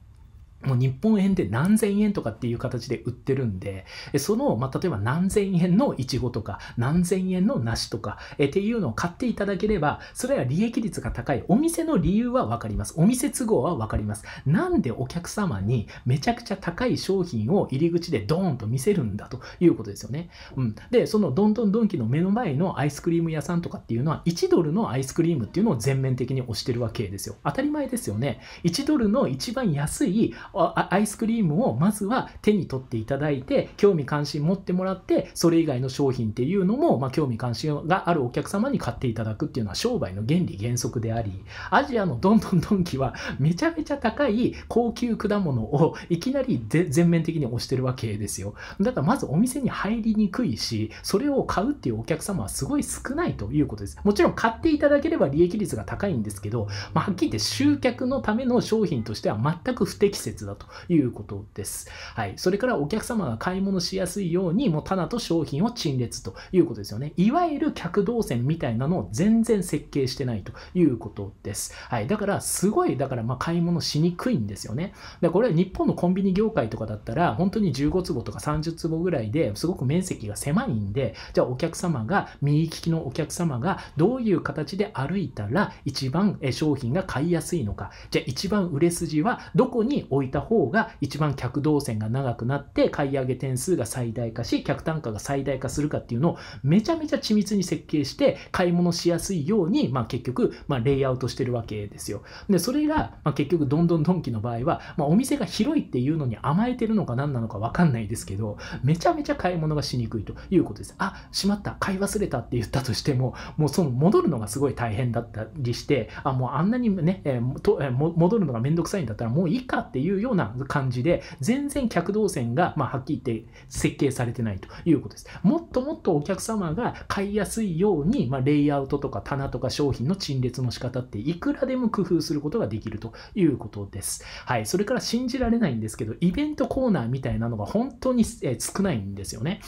もう日本円で何千円とかっていう形で売ってるんで、その、まあ、例えば何千円のイチゴとか、何千円の梨とか、えっていうのを買っていただければ、それは利益率が高い。お店の理由はわかります。お店都合はわかります。なんでお客様にめちゃくちゃ高い商品を入り口でドーンと見せるんだということですよね。うん。で、そのどんどんドンキの目の前のアイスクリーム屋さんとかっていうのは、1ドルのアイスクリームっていうのを全面的に推してるわけですよ。当たり前ですよね。1ドルの一番安いアイスクリームをまずは手に取っていただいて、興味関心持ってもらって、それ以外の商品っていうのも、まあ、興味関心があるお客様に買っていただくっていうのは商売の原理原則であり、アジアのどんどんドンキはめちゃめちゃ高い高級果物をいきなり全面的に推してるわけですよ。だからまずお店に入りにくいし、それを買うっていうお客様はすごい少ないということです。もちろん買っていただければ利益率が高いんですけど、まあ、はっきり言って集客のための商品としては全く不適切だということです。はい。それからお客様が買い物しやすいように、もう棚と商品を陳列ということですよね。いわゆる客動線みたいなのを全然設計してないということです。はい。だから、すごい、だから、ま買い物しにくいんですよね。で、これは日本のコンビニ業界とかだったら、本当に15坪とか30坪ぐらいですごく面積が狭いんで、じゃあお客様が、右利きのお客様がどういう形で歩いたら一番商品が買いやすいのか、じゃあ一番売れ筋はどこに置いいた方が一番客動線が長くなって買い上げ点数が最大化し客単価が最大化するかっていうのをめちゃめちゃ緻密に設計して買い物しやすいように、まあ、結局、まあ、レイアウトしてるわけですよ。でそれが、まあ、結局どんどんドンキの場合は、まあ、お店が広いっていうのに甘えてるのか何なのか分かんないですけどめちゃめちゃ買い物がしにくいということです。あしまった買い忘れたって言ったとしてももうその戻るのがすごい大変だったりしてあもうあんなにね、えー、とえー、戻るのがめんどくさいんだったらもういいかっていういうような感じで、全然客動線が、まあ、はっきり言って設計されてないということです。もっともっとお客様が買いやすいように、まあ、レイアウトとか棚とか商品の陳列の仕方っていくらでも工夫することができるということです。はい。それから信じられないんですけど、イベントコーナーみたいなのが本当に、え少ないんですよね。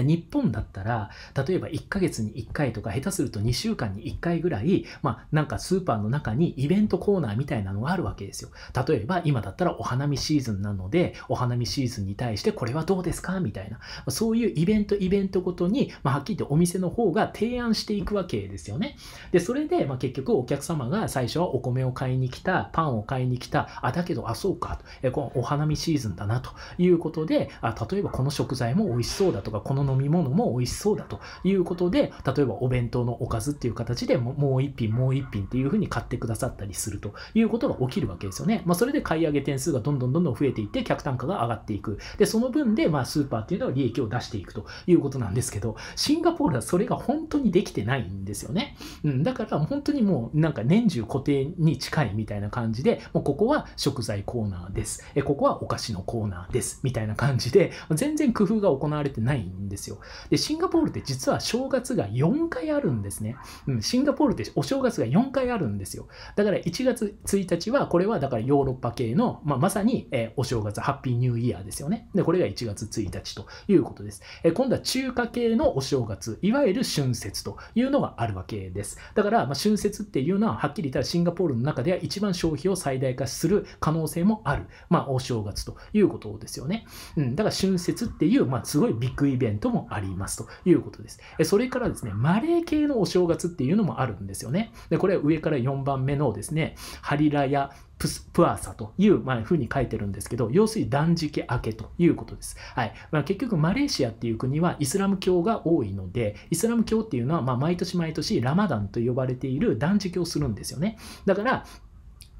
日本だったら、例えば1ヶ月に1回とか、下手すると2週間に1回ぐらい、まあなんかスーパーの中にイベントコーナーみたいなのがあるわけですよ。例えば今だったらお花見シーズンなので、お花見シーズンに対してこれはどうですかみたいな。そういうイベントイベントごとに、まあはっきりとお店の方が提案していくわけですよね。で、それで、まあ結局お客様が最初はお米を買いに来た、パンを買いに来た、あ、だけど、あ、そうかと、えこのお花見シーズンだなということで、あ、例えばこの食材も美味しそうだとか、このの飲み物も美味しそうだということで、例えばお弁当のおかずっていう形でもう一品、もう一品っていうふうに買ってくださったりするということが起きるわけですよね。まあ、それで買い上げ点数がどんどんどんどん増えていって、客単価が上がっていく。で、その分で、まあ、スーパーっていうのは利益を出していくということなんですけど、シンガポールはそれが本当にできてないんですよね。うん、だから本当にもうなんか年中固定に近いみたいな感じで、もうここは食材コーナーです。え、ここはお菓子のコーナーです。みたいな感じで、全然工夫が行われてないんですですよ。で、シンガポールって実は正月が4回あるんですね。うん、シンガポールってお正月が4回あるんですよ。だから1月1日は、これはだからヨーロッパ系の、まあ、まさに、えー、お正月、ハッピーニューイヤーですよね。で、これが1月1日ということです。えー、今度は中華系のお正月、いわゆる春節というのがあるわけです。だから、まあ、春節っていうのは、はっきり言ったらシンガポールの中では一番消費を最大化する可能性もある、まあ、お正月ということですよね。うん、だから春節っていう、まあ、すごいビッグイベントトもありますということです。それからですね、マレー系のお正月っていうのもあるんですよね。で、これは上から4番目のですね、ハリラヤプスプアサというまあ風に書いてるんですけど、要するに断食明けということです。はい。まあ、結局、マレーシアっていう国はイスラム教が多いので、イスラム教っていうのはま毎年毎年ラマダンと呼ばれている断食をするんですよね。だから、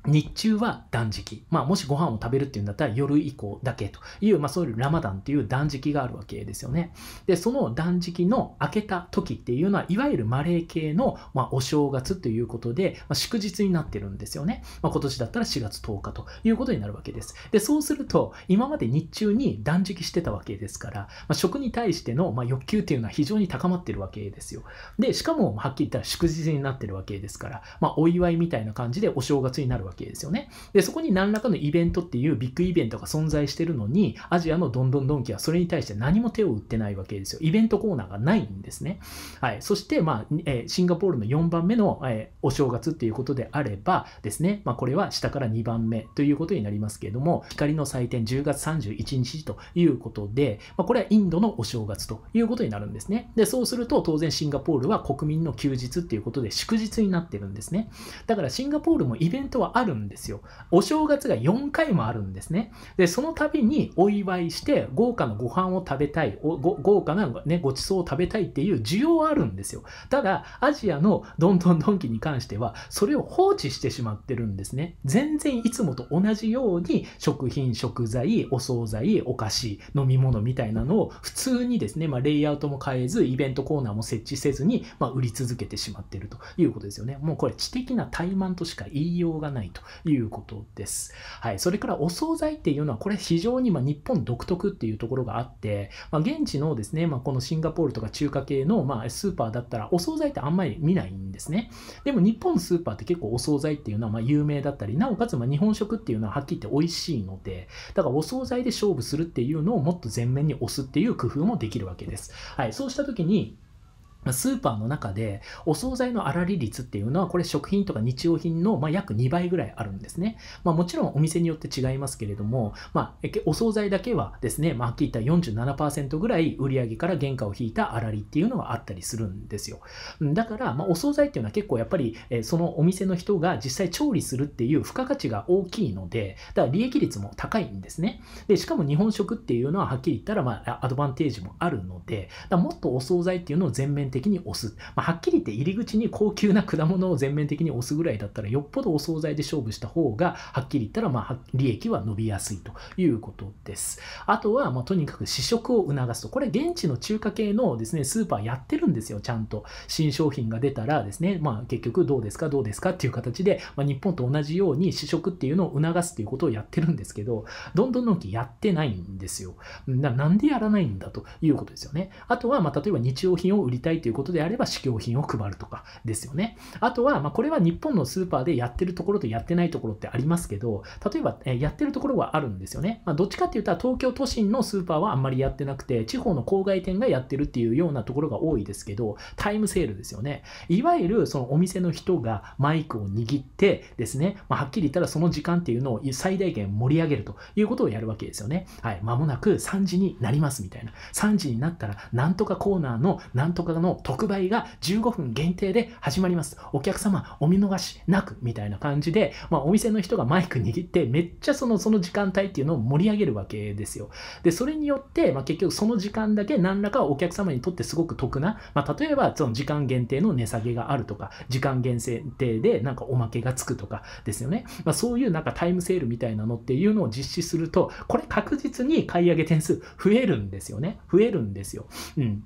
日中は断食。まあ、もしご飯を食べるっていうんだったら夜以降だけという、まあ、そういうラマダンっていう断食があるわけですよね。で、その断食の明けた時っていうのは、いわゆるマレー系の、まあ、お正月ということで、まあ、祝日になってるんですよね。まあ、今年だったら4月10日ということになるわけです。で、そうすると、今まで日中に断食してたわけですから、まあ、食に対しての、まあ、欲求っていうのは非常に高まってるわけですよ。で、しかも、はっきり言ったら祝日になってるわけですから、まあ、お祝いみたいな感じでお正月になるわけです。わけですよね。で、そこに何らかのイベントっていうビッグイベントが存在してるのに、アジアのどんどんドンキはそれに対して何も手を打ってないわけですよ。イベントコーナーがないんですね。はい。そして、まあ、えシンガポールの4番目の、えお正月っていうことであればですね、まあ、これは下から2番目ということになりますけれども、光の祭典10月31日ということで、まあ、これはインドのお正月ということになるんですね。で、そうすると当然シンガポールは国民の休日っていうことで祝日になってるんですね。だからシンガポールもイベントはあるんですよ。お正月が4回もあるんですね。で、その度にお祝いして、豪華なご飯を食べたい、豪華な、ね、ごちそうを食べたいっていう需要はあるんですよ。ただ、アジアのどんどんどんきに関しては、それを放置してしまってるんですね。全然いつもと同じように、食品、食材、お惣菜、お菓子、飲み物みたいなのを普通にですね、まあ、レイアウトも変えず、イベントコーナーも設置せずに、まあ、売り続けてしまってるということですよね。もうこれ知的な怠慢としか言いようがない。ということです。はい。それからお惣菜っていうのは、これ非常にま日本独特っていうところがあって、まあ、現地のですね、まあ、このシンガポールとか中華系のまスーパーだったら、お惣菜ってあんまり見ないんですね。でも日本のスーパーって結構お惣菜っていうのはま有名だったり、なおかつま日本食っていうのははっきり言って美味しいので、だからお惣菜で勝負するっていうのをもっと前面に押すっていう工夫もできるわけです。はい。そうした時に、スーパーの中でお惣菜の粗利率っていうのはこれ食品とか日用品のま約2倍ぐらいあるんですね。まあ、もちろんお店によって違いますけれども、まあ、お惣菜だけはですね、まあ、はっきり言った47%ぐらい売り上げから原価を引いた粗利っていうのはあったりするんですよ。だから、まお惣菜っていうのは結構やっぱりそのお店の人が実際調理するっていう付加価値が大きいので、だから利益率も高いんですね。で、しかも日本食っていうのははっきり言ったらまアドバンテージもあるので、だもっとお惣菜っていうのを全面的に押す。まあ、はっきり言って入り口に高級な果物を全面的に押すぐらいだったらよっぽどお惣菜で勝負した方が、はっきり言ったらまあ利益は伸びやすいということです。あとは、まあ、とにかく試食を促すと。これ現地の中華系のですね、スーパーやってるんですよ、ちゃんと。新商品が出たらですね、まあ、結局どうですか、どうですかっていう形で、まあ、日本と同じように試食っていうのを促すっていうことをやってるんですけど、どんどんのんきやってないんですよ。なんでやらないんだということですよね。あとは、まあ、例えば日用品を売りたいということであれば、試供品を配るとかですよね。あとは、まこれは日本のスーパーでやってるところとやってないところってありますけど、例えば、えやってるところはあるんですよね。まあ、どっちかって言うと、東京都心のスーパーはあんまりやってなくて、地方の郊外店がやってるっていうようなところが多いですけど、タイムセールですよね。いわゆる、そのお店の人がマイクを握ってですね、まあ、はっきり言ったらその時間っていうのを最大限盛り上げるということをやるわけですよね。はい、間もなく3時になりますみたいな。3時になったら、なんとかコーナーの、なんとかの特売が15分限定で始まります。お客様、お見逃しなく、みたいな感じで、まあ、お店の人がマイク握って、めっちゃその、その時間帯っていうのを盛り上げるわけですよ。で、それによって、まあ、結局その時間だけ何らかお客様にとってすごく得な、まあ、例えば、その時間限定の値下げがあるとか、時間限定でなんかおまけがつくとかですよね。まあ、そういうなんかタイムセールみたいなのっていうのを実施すると、これ確実に買い上げ点数増えるんですよね。増えるんですよ。うん。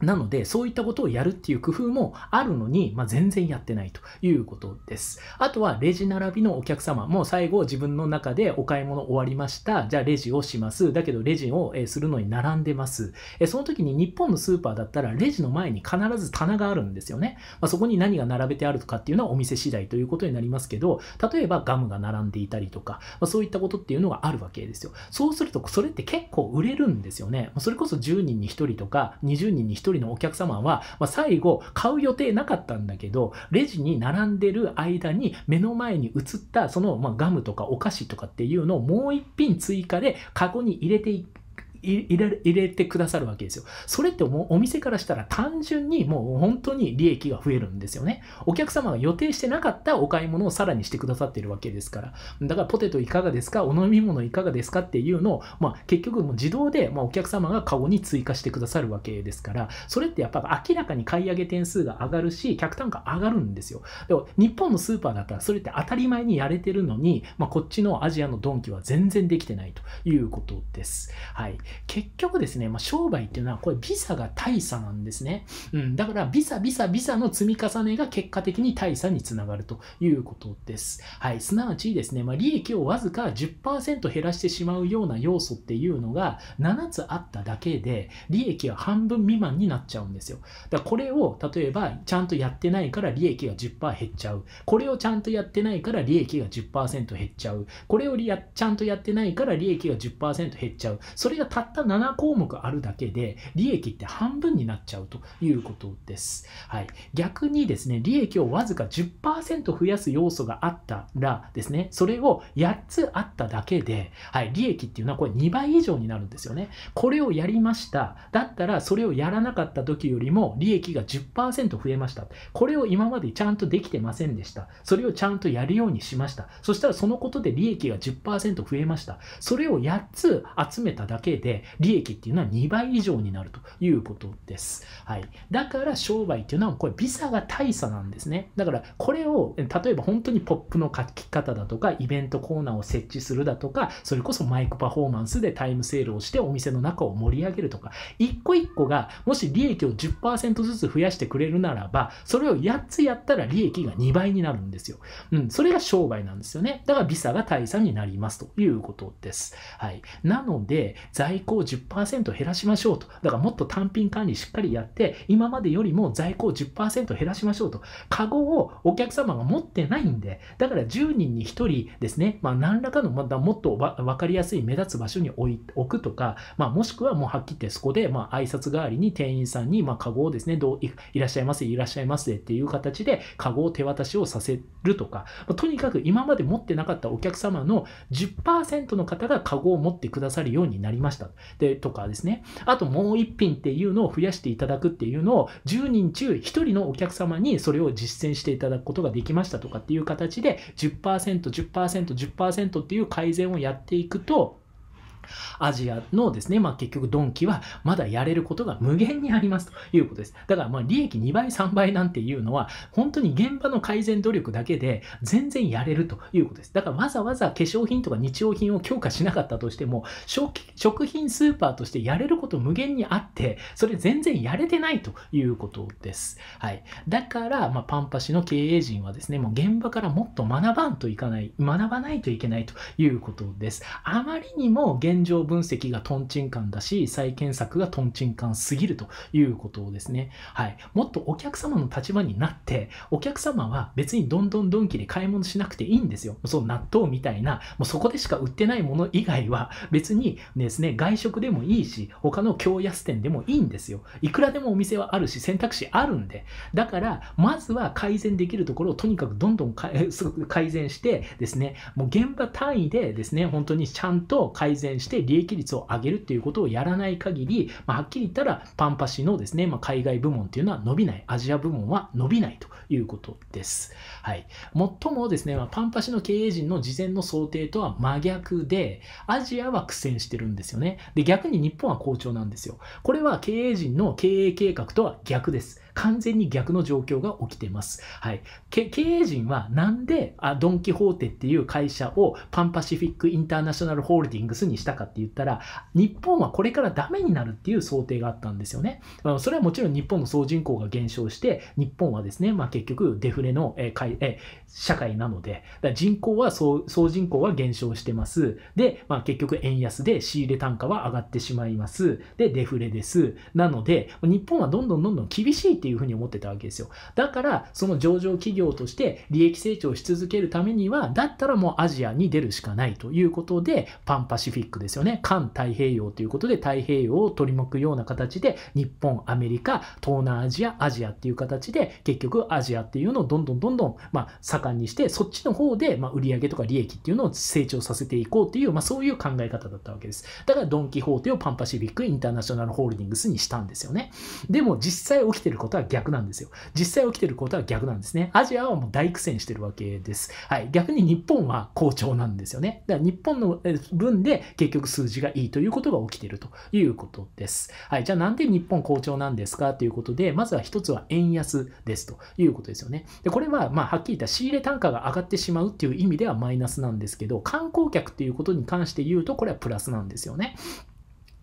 なので、そういったことをやるっていう工夫もあるのに、まあ、全然やってないということです。あとは、レジ並びのお客様。もう最後、自分の中でお買い物終わりました。じゃあ、レジをします。だけど、レジをするのに並んでます。その時に日本のスーパーだったら、レジの前に必ず棚があるんですよね。まあ、そこに何が並べてあるとかっていうのはお店次第ということになりますけど、例えばガムが並んでいたりとか、まあ、そういったことっていうのがあるわけですよ。そうすると、それって結構売れるんですよね。それこそ10人に1人とか、20人に1人人のお客様は、まあ、最後買う予定なかったんだけど、レジに並んでる間に目の前に映ったその、まあ、ガムとかお菓子とかっていうのをもう一品追加でカゴに入れていって、入れ入れてくださるわけですよ。それってお店からしたら単純にもう本当に利益が増えるんですよね。お客様が予定してなかったお買い物をさらにしてくださってるわけですから。だからポテトいかがですかお飲み物いかがですかっていうのを、まあ、結局もう自動で、まお客様が顔に追加してくださるわけですから、それってやっぱ明らかに買い上げ点数が上がるし、客単価上がるんですよ。でも日本のスーパーだったらそれって当たり前にやれてるのに、まあ、こっちのアジアのドンキは全然できてないということです。はい。結局ですね、まあ、商売っていうのはこれビザが大差なんですね。うん、だからビザビザビザの積み重ねが結果的に大差につながるということです。はい、すなわちですね、まあ、利益をわずか10%減らしてしまうような要素っていうのが7つあっただけで利益は半分未満になっちゃうんですよ。だからこれを例えばちゃんとやってないから利益が10%減っちゃう。これをちゃんとやってないから利益が10%減っちゃう。これをやちゃんとやってないから利益が10%減っちゃう。それがたった7項目あるだけで利益って半分になっちゃうということです。はい、逆にですね、利益をわずか10%増やす要素があったらですね、それを8つあっただけで、はい、利益っていうのはこれ2倍以上になるんですよね。これをやりました。だったらそれをやらなかった時よりも利益が10%増えました。これを今までちゃんとできてませんでした。それをちゃんとやるようにしました。そしたらそのことで利益が10%増えました。それを8つ集めただけでで、利益っていうのは2倍以上になるということです。はい。だから商売っていうのは、これ、ビ差が大差なんですね。だから、これを、例えば本当にポップの書き方だとか、イベントコーナーを設置するだとか、それこそマイクパフォーマンスでタイムセールをしてお店の中を盛り上げるとか、一個一個が、もし利益を10%ずつ増やしてくれるならば、それを8つやったら利益が2倍になるんですよ。うん、それが商売なんですよね。だから、ビ差が大差になりますということです。はい。なので、在在庫を10%減らしましょうと。だからもっと単品管理しっかりやって、今までよりも在庫を10%減らしましょうと。カゴをお客様が持ってないんで、だから10人に1人ですね、まあ、何らかの、まだもっと分かりやすい目立つ場所に置い置くとか、まあ、もしくはもうはっきり言ってそこで、まあ、挨拶代わりに店員さんに、まあ、カゴをですね、どういいらっしゃいませ、いらっしゃいませっていう形で、カゴを手渡しをさせるとか、まあ、とにかく今まで持ってなかったお客様の10%の方がカゴを持ってくださるようになりました。。で、とかですね。あともう一品っていうのを増やしていただくっていうのを、10人中1人のお客様にそれを実践していただくことができましたとかっていう形で10%、10%、10%、10%っていう改善をやっていくと、アジアのですね、まあ、結局ドンキはまだやれることが無限にありますということです。だからまあ利益2倍、3倍なんていうのは、本当に現場の改善努力だけで全然やれるということです。だからわざわざ化粧品とか日用品を強化しなかったとしても、食品スーパーとしてやれること無限にあって、それ全然やれてないということです。はい。だから、まあ、パンパシの経営陣はですね、もう現場からもっと学ばんといかない、学ばないといけないということです。あまりにも現現状分析がトンチンカンだし、再検索がトンチンカンすぎるということですね、はい。もっとお客様の立場になって、お客様は別にどんどんドンキで買い物しなくていいんですよ。そう、納豆みたいな、もうそこでしか売ってないもの以外は、別にですね、外食でもいいし、他の京安店でもいいんですよ。いくらでもお店はあるし、選択肢あるんで。だから、まずは改善できるところをとにかくどんどん改善してですね、もう現場単位でですね、本当にちゃんと改善して、して利益率を上げるっていうことをやらない限り、まあ、はっきり言ったらパンパシのですね、まあ、海外部門っていうのは伸びない、アジア部門は伸びないということです。はい。最もですね、まあ、パンパシの経営陣の事前の想定とは真逆で、アジアは苦戦してるんですよね。で、逆に日本は好調なんですよ。これは経営陣の経営計画とは逆です。完全に逆の状況が起きてます。はい。経営陣はなんであドン・キホーテっていう会社をパンパシフィック・インターナショナル・ホールディングスにしたかって言ったら、日本はこれからダメになるっていう想定があったんですよね。それはもちろん日本の総人口が減少して、日本はですね、まあ、結局デフレの、えーえ社会なので、だ人口は総、総人口は減少してます。で、まあ、結局円安で仕入れ単価は上がってしまいます。で、デフレです。なので、日本はどんどんどんどん厳しいってっていうふうに思ってたわけですよ。だから、その上場企業として利益成長し続けるためには、だったらもうアジアに出るしかないということで、パンパシフィックですよね。環太平洋ということで、太平洋を取り巻くような形で、日本、アメリカ、東南アジア、アジアっていう形で、結局アジアっていうのをどんどんどんどん、まあ、盛んにして、そっちの方で、まあ、売上とか利益っていうのを成長させていこうっていう、まあ、そういう考え方だったわけです。だから、ドン・キホーテをパンパシフィック・インターナショナル・ホールディングスにしたんですよね。でも、実際起きてることことは逆なんですよ。実際起きてることは逆なんですね。アジアはもう大苦戦してるわけです。はい。逆に日本は好調なんですよね。だから日本の分で結局数字がいいということが起きてるということです。はい。じゃあなんで日本好調なんですかということで、まずは一つは円安ですということですよね。で、これはまあはっきり言った仕入れ単価が上がってしまうっていう意味ではマイナスなんですけど、観光客っていうことに関して言うと、これはプラスなんですよね。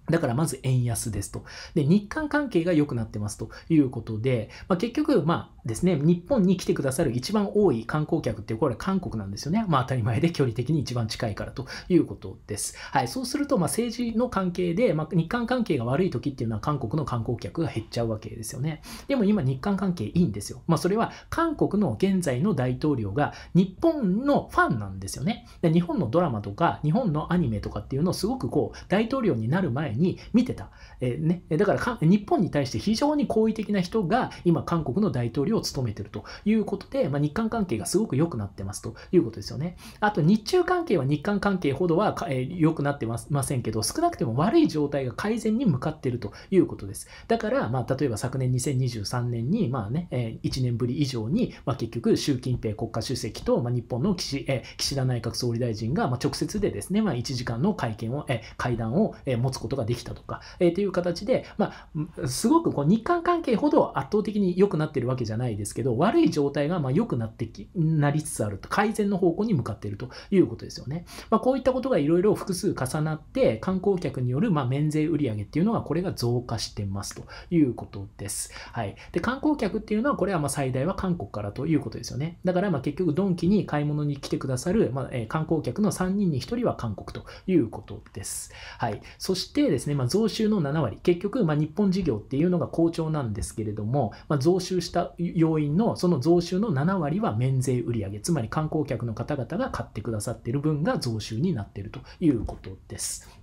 だからまず円安ですと。で、日韓関係が良くなってますということで、まあ、結局、まあですね、日本に来てくださる一番多い観光客って、これは韓国なんですよね。まあ当たり前で距離的に一番近いからということです。はい。そうすると、まあ政治の関係で、まあ、日韓関係が悪い時っていうのは韓国の観光客が減っちゃうわけですよね。でも今日韓関係いいんですよ。まあそれは韓国の現在の大統領が日本のファンなんですよね。で日本のドラマとか日本のアニメとかっていうのをすごくこう大統領になる前代に見てた。えー、ね、だから日本に対して非常に好意的な人が今韓国の大統領を務めてるということで、まあ、日韓関係がすごく良くなってますということですよね。あと日中関係は日韓関係ほどは良、えー、くなってまませんけど少なくても悪い状態が改善に向かってるということです。だから、まあ、例えば昨年2023年に、まあねえー、1年ぶり以上に、まあ、結局習近平国家主席と、まあ、日本の岸,、えー、岸田内閣総理大臣が、まあ、直接でですね、まあ、1時間の会見を、えー、会談を、え持つことがができたとか、えー、という形で、まあ、すごくこう日韓関係ほど圧倒的に良くなってるわけじゃないですけど、悪い状態がまあ良くなってき、なりつつあると、改善の方向に向かっているということですよね。まあ、こういったことがいろいろ複数重なって、観光客によるまあ免税売上っていうのが、これが増加してますということです。はい。で、観光客っていうのは、これはまあ最大は韓国からということですよね。だからまあ結局、ドンキに買い物に来てくださる、まあ、え観光客の3人に1人は韓国ということです。はい。そしてですね、まあ、増収の7割、結局、まあ、日本事業っていうのが好調なんですけれども、まあ、増収した要因の、その増収の7割は免税売上、つまり観光客の方々が買ってくださってる分が増収になってるということです。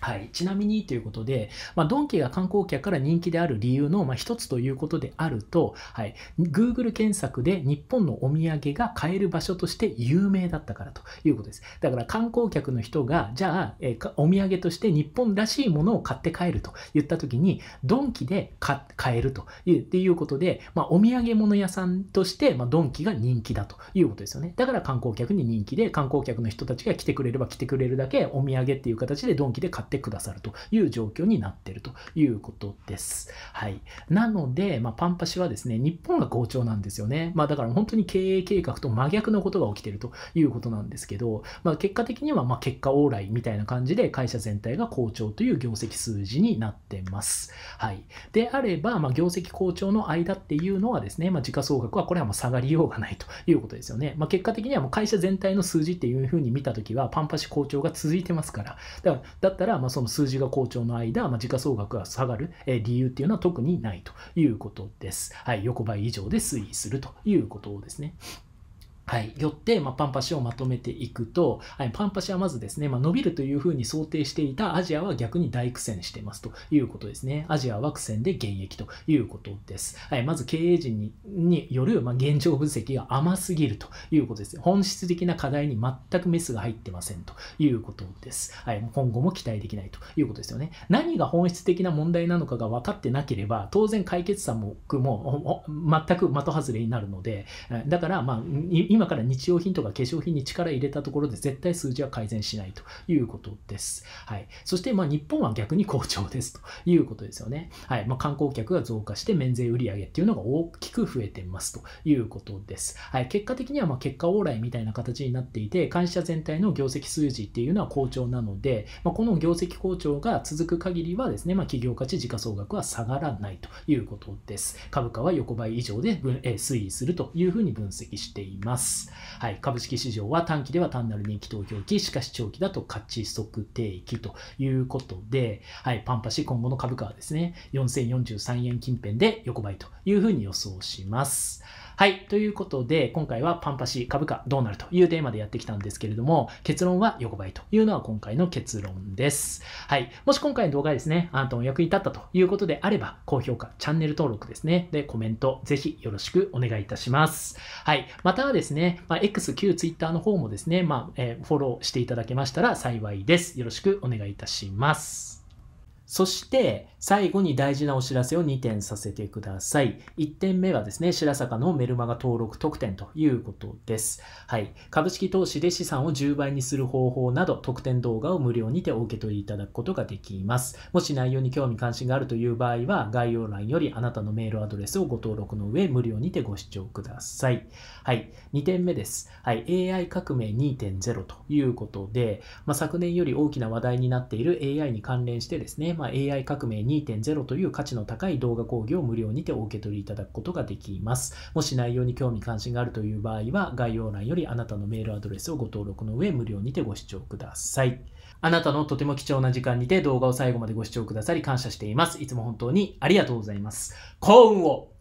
はい、ちなみにということで、まあ、ドンキが観光客から人気である理由の、まあ、一つということであると、はい、Google 検索で日本のお土産が買える場所として有名だったからということです。だから観光客の人が、じゃあ、えお土産として日本らしいものを買って帰ると言った時に、ドンキで買えるというっていうことで、まあ、お土産物屋さんとして、まドンキが人気だということですよね。だから観光客に人気で、観光客の人たちが来てくれれば来てくれるだけお土産っていう形でドンキで買ってってくださるという状況になっているということです。はい。なので、まあ、パンパシはですね、日本が好調なんですよね。まあ、だから本当に経営計画と真逆のことが起きているということなんですけど、まあ、結果的には、まあ、結果往来みたいな感じで会社全体が好調という業績数字になってます。はい。であれば、まあ、業績好調の間っていうのはですね、まあ、時価総額はこれはもう下がりようがないということですよね。まあ、結果的にはもう会社全体の数字っていうふうに見たときは、パンパシ好調が続いてますから、だからだったら、まあ、その数字が好調の間、まあ、時価総額が下がる、え理由っていうのは特にないということです。はい、横ばい以上で推移するということですね。はい、よって、まあ、パンパシをまとめていくと、はい、パンパシはまずですね、まあ、伸びるというふうに想定していたアジアは逆に大苦戦してますということですね。アジアは苦戦で現役ということです。はい、まず経営陣にによる、まあ、現状分析が甘すぎるということです。本質的な課題に全くメスが入ってませんということです。はい、今後も期待できないということですよね。何が本質的な問題なのかが分かってなければ、当然解決策も全く的外れになるので、だから、まあ、今から日用品とか化粧品に力入れたところで絶対数字は改善しないということです。はい、そして、ま日本は逆に好調ですということですよね。はいまあ、観光客が増加して免税売上っていうのが大きく増えてますということです。はい、結果的にはま結果往来みたいな形になっていて、会社全体の業績数字っていうのは好調なので、まあ、この業績好調が続く限りはですね、まあ、企業価値、時価総額は下がらないということです。株価は横ばい以上で、分え推移するというふうに分析しています。。はい、株式市場は短期では単なる人気投票期、しかし長期だと価値測定期ということで、はい、パンパシ今後の株価はですね、4043円近辺で横ばいというふうに予想します。はい。ということで、今回はパンパシー株価どうなるというテーマでやってきたんですけれども、結論は横ばいというのは今回の結論です。はい。もし今回の動画ですね、あなたの役に立ったということであれば、高評価、チャンネル登録ですね。で、コメント、ぜひよろしくお願いいたします。はい。またはですね、まあ、X、旧 Twitter の方もですね、まあ、えー、フォローしていただけましたら幸いです。よろしくお願いいたします。そして、最後に大事なお知らせを2点させてください。1点目はですね、白坂のメルマガ登録特典ということです。はい。株式投資で資産を10倍にする方法など、特典動画を無料にてお受け取りいただくことができます。もし内容に興味関心があるという場合は、概要欄よりあなたのメールアドレスをご登録の上、無料にてご視聴ください。はい。2点目です。はい。AI 革命2.0ということで、まあ、昨年より大きな話題になっている AI に関連してですね、まあ、AI 革命2.0という価値の高い動画講義を無料にてお受け取りいただくことができます。もし内容に興味関心があるという場合は、概要欄よりあなたのメールアドレスをご登録の上、無料にてご視聴ください。あなたのとても貴重な時間にて動画を最後までご視聴くださり感謝しています。いつも本当にありがとうございます。幸運を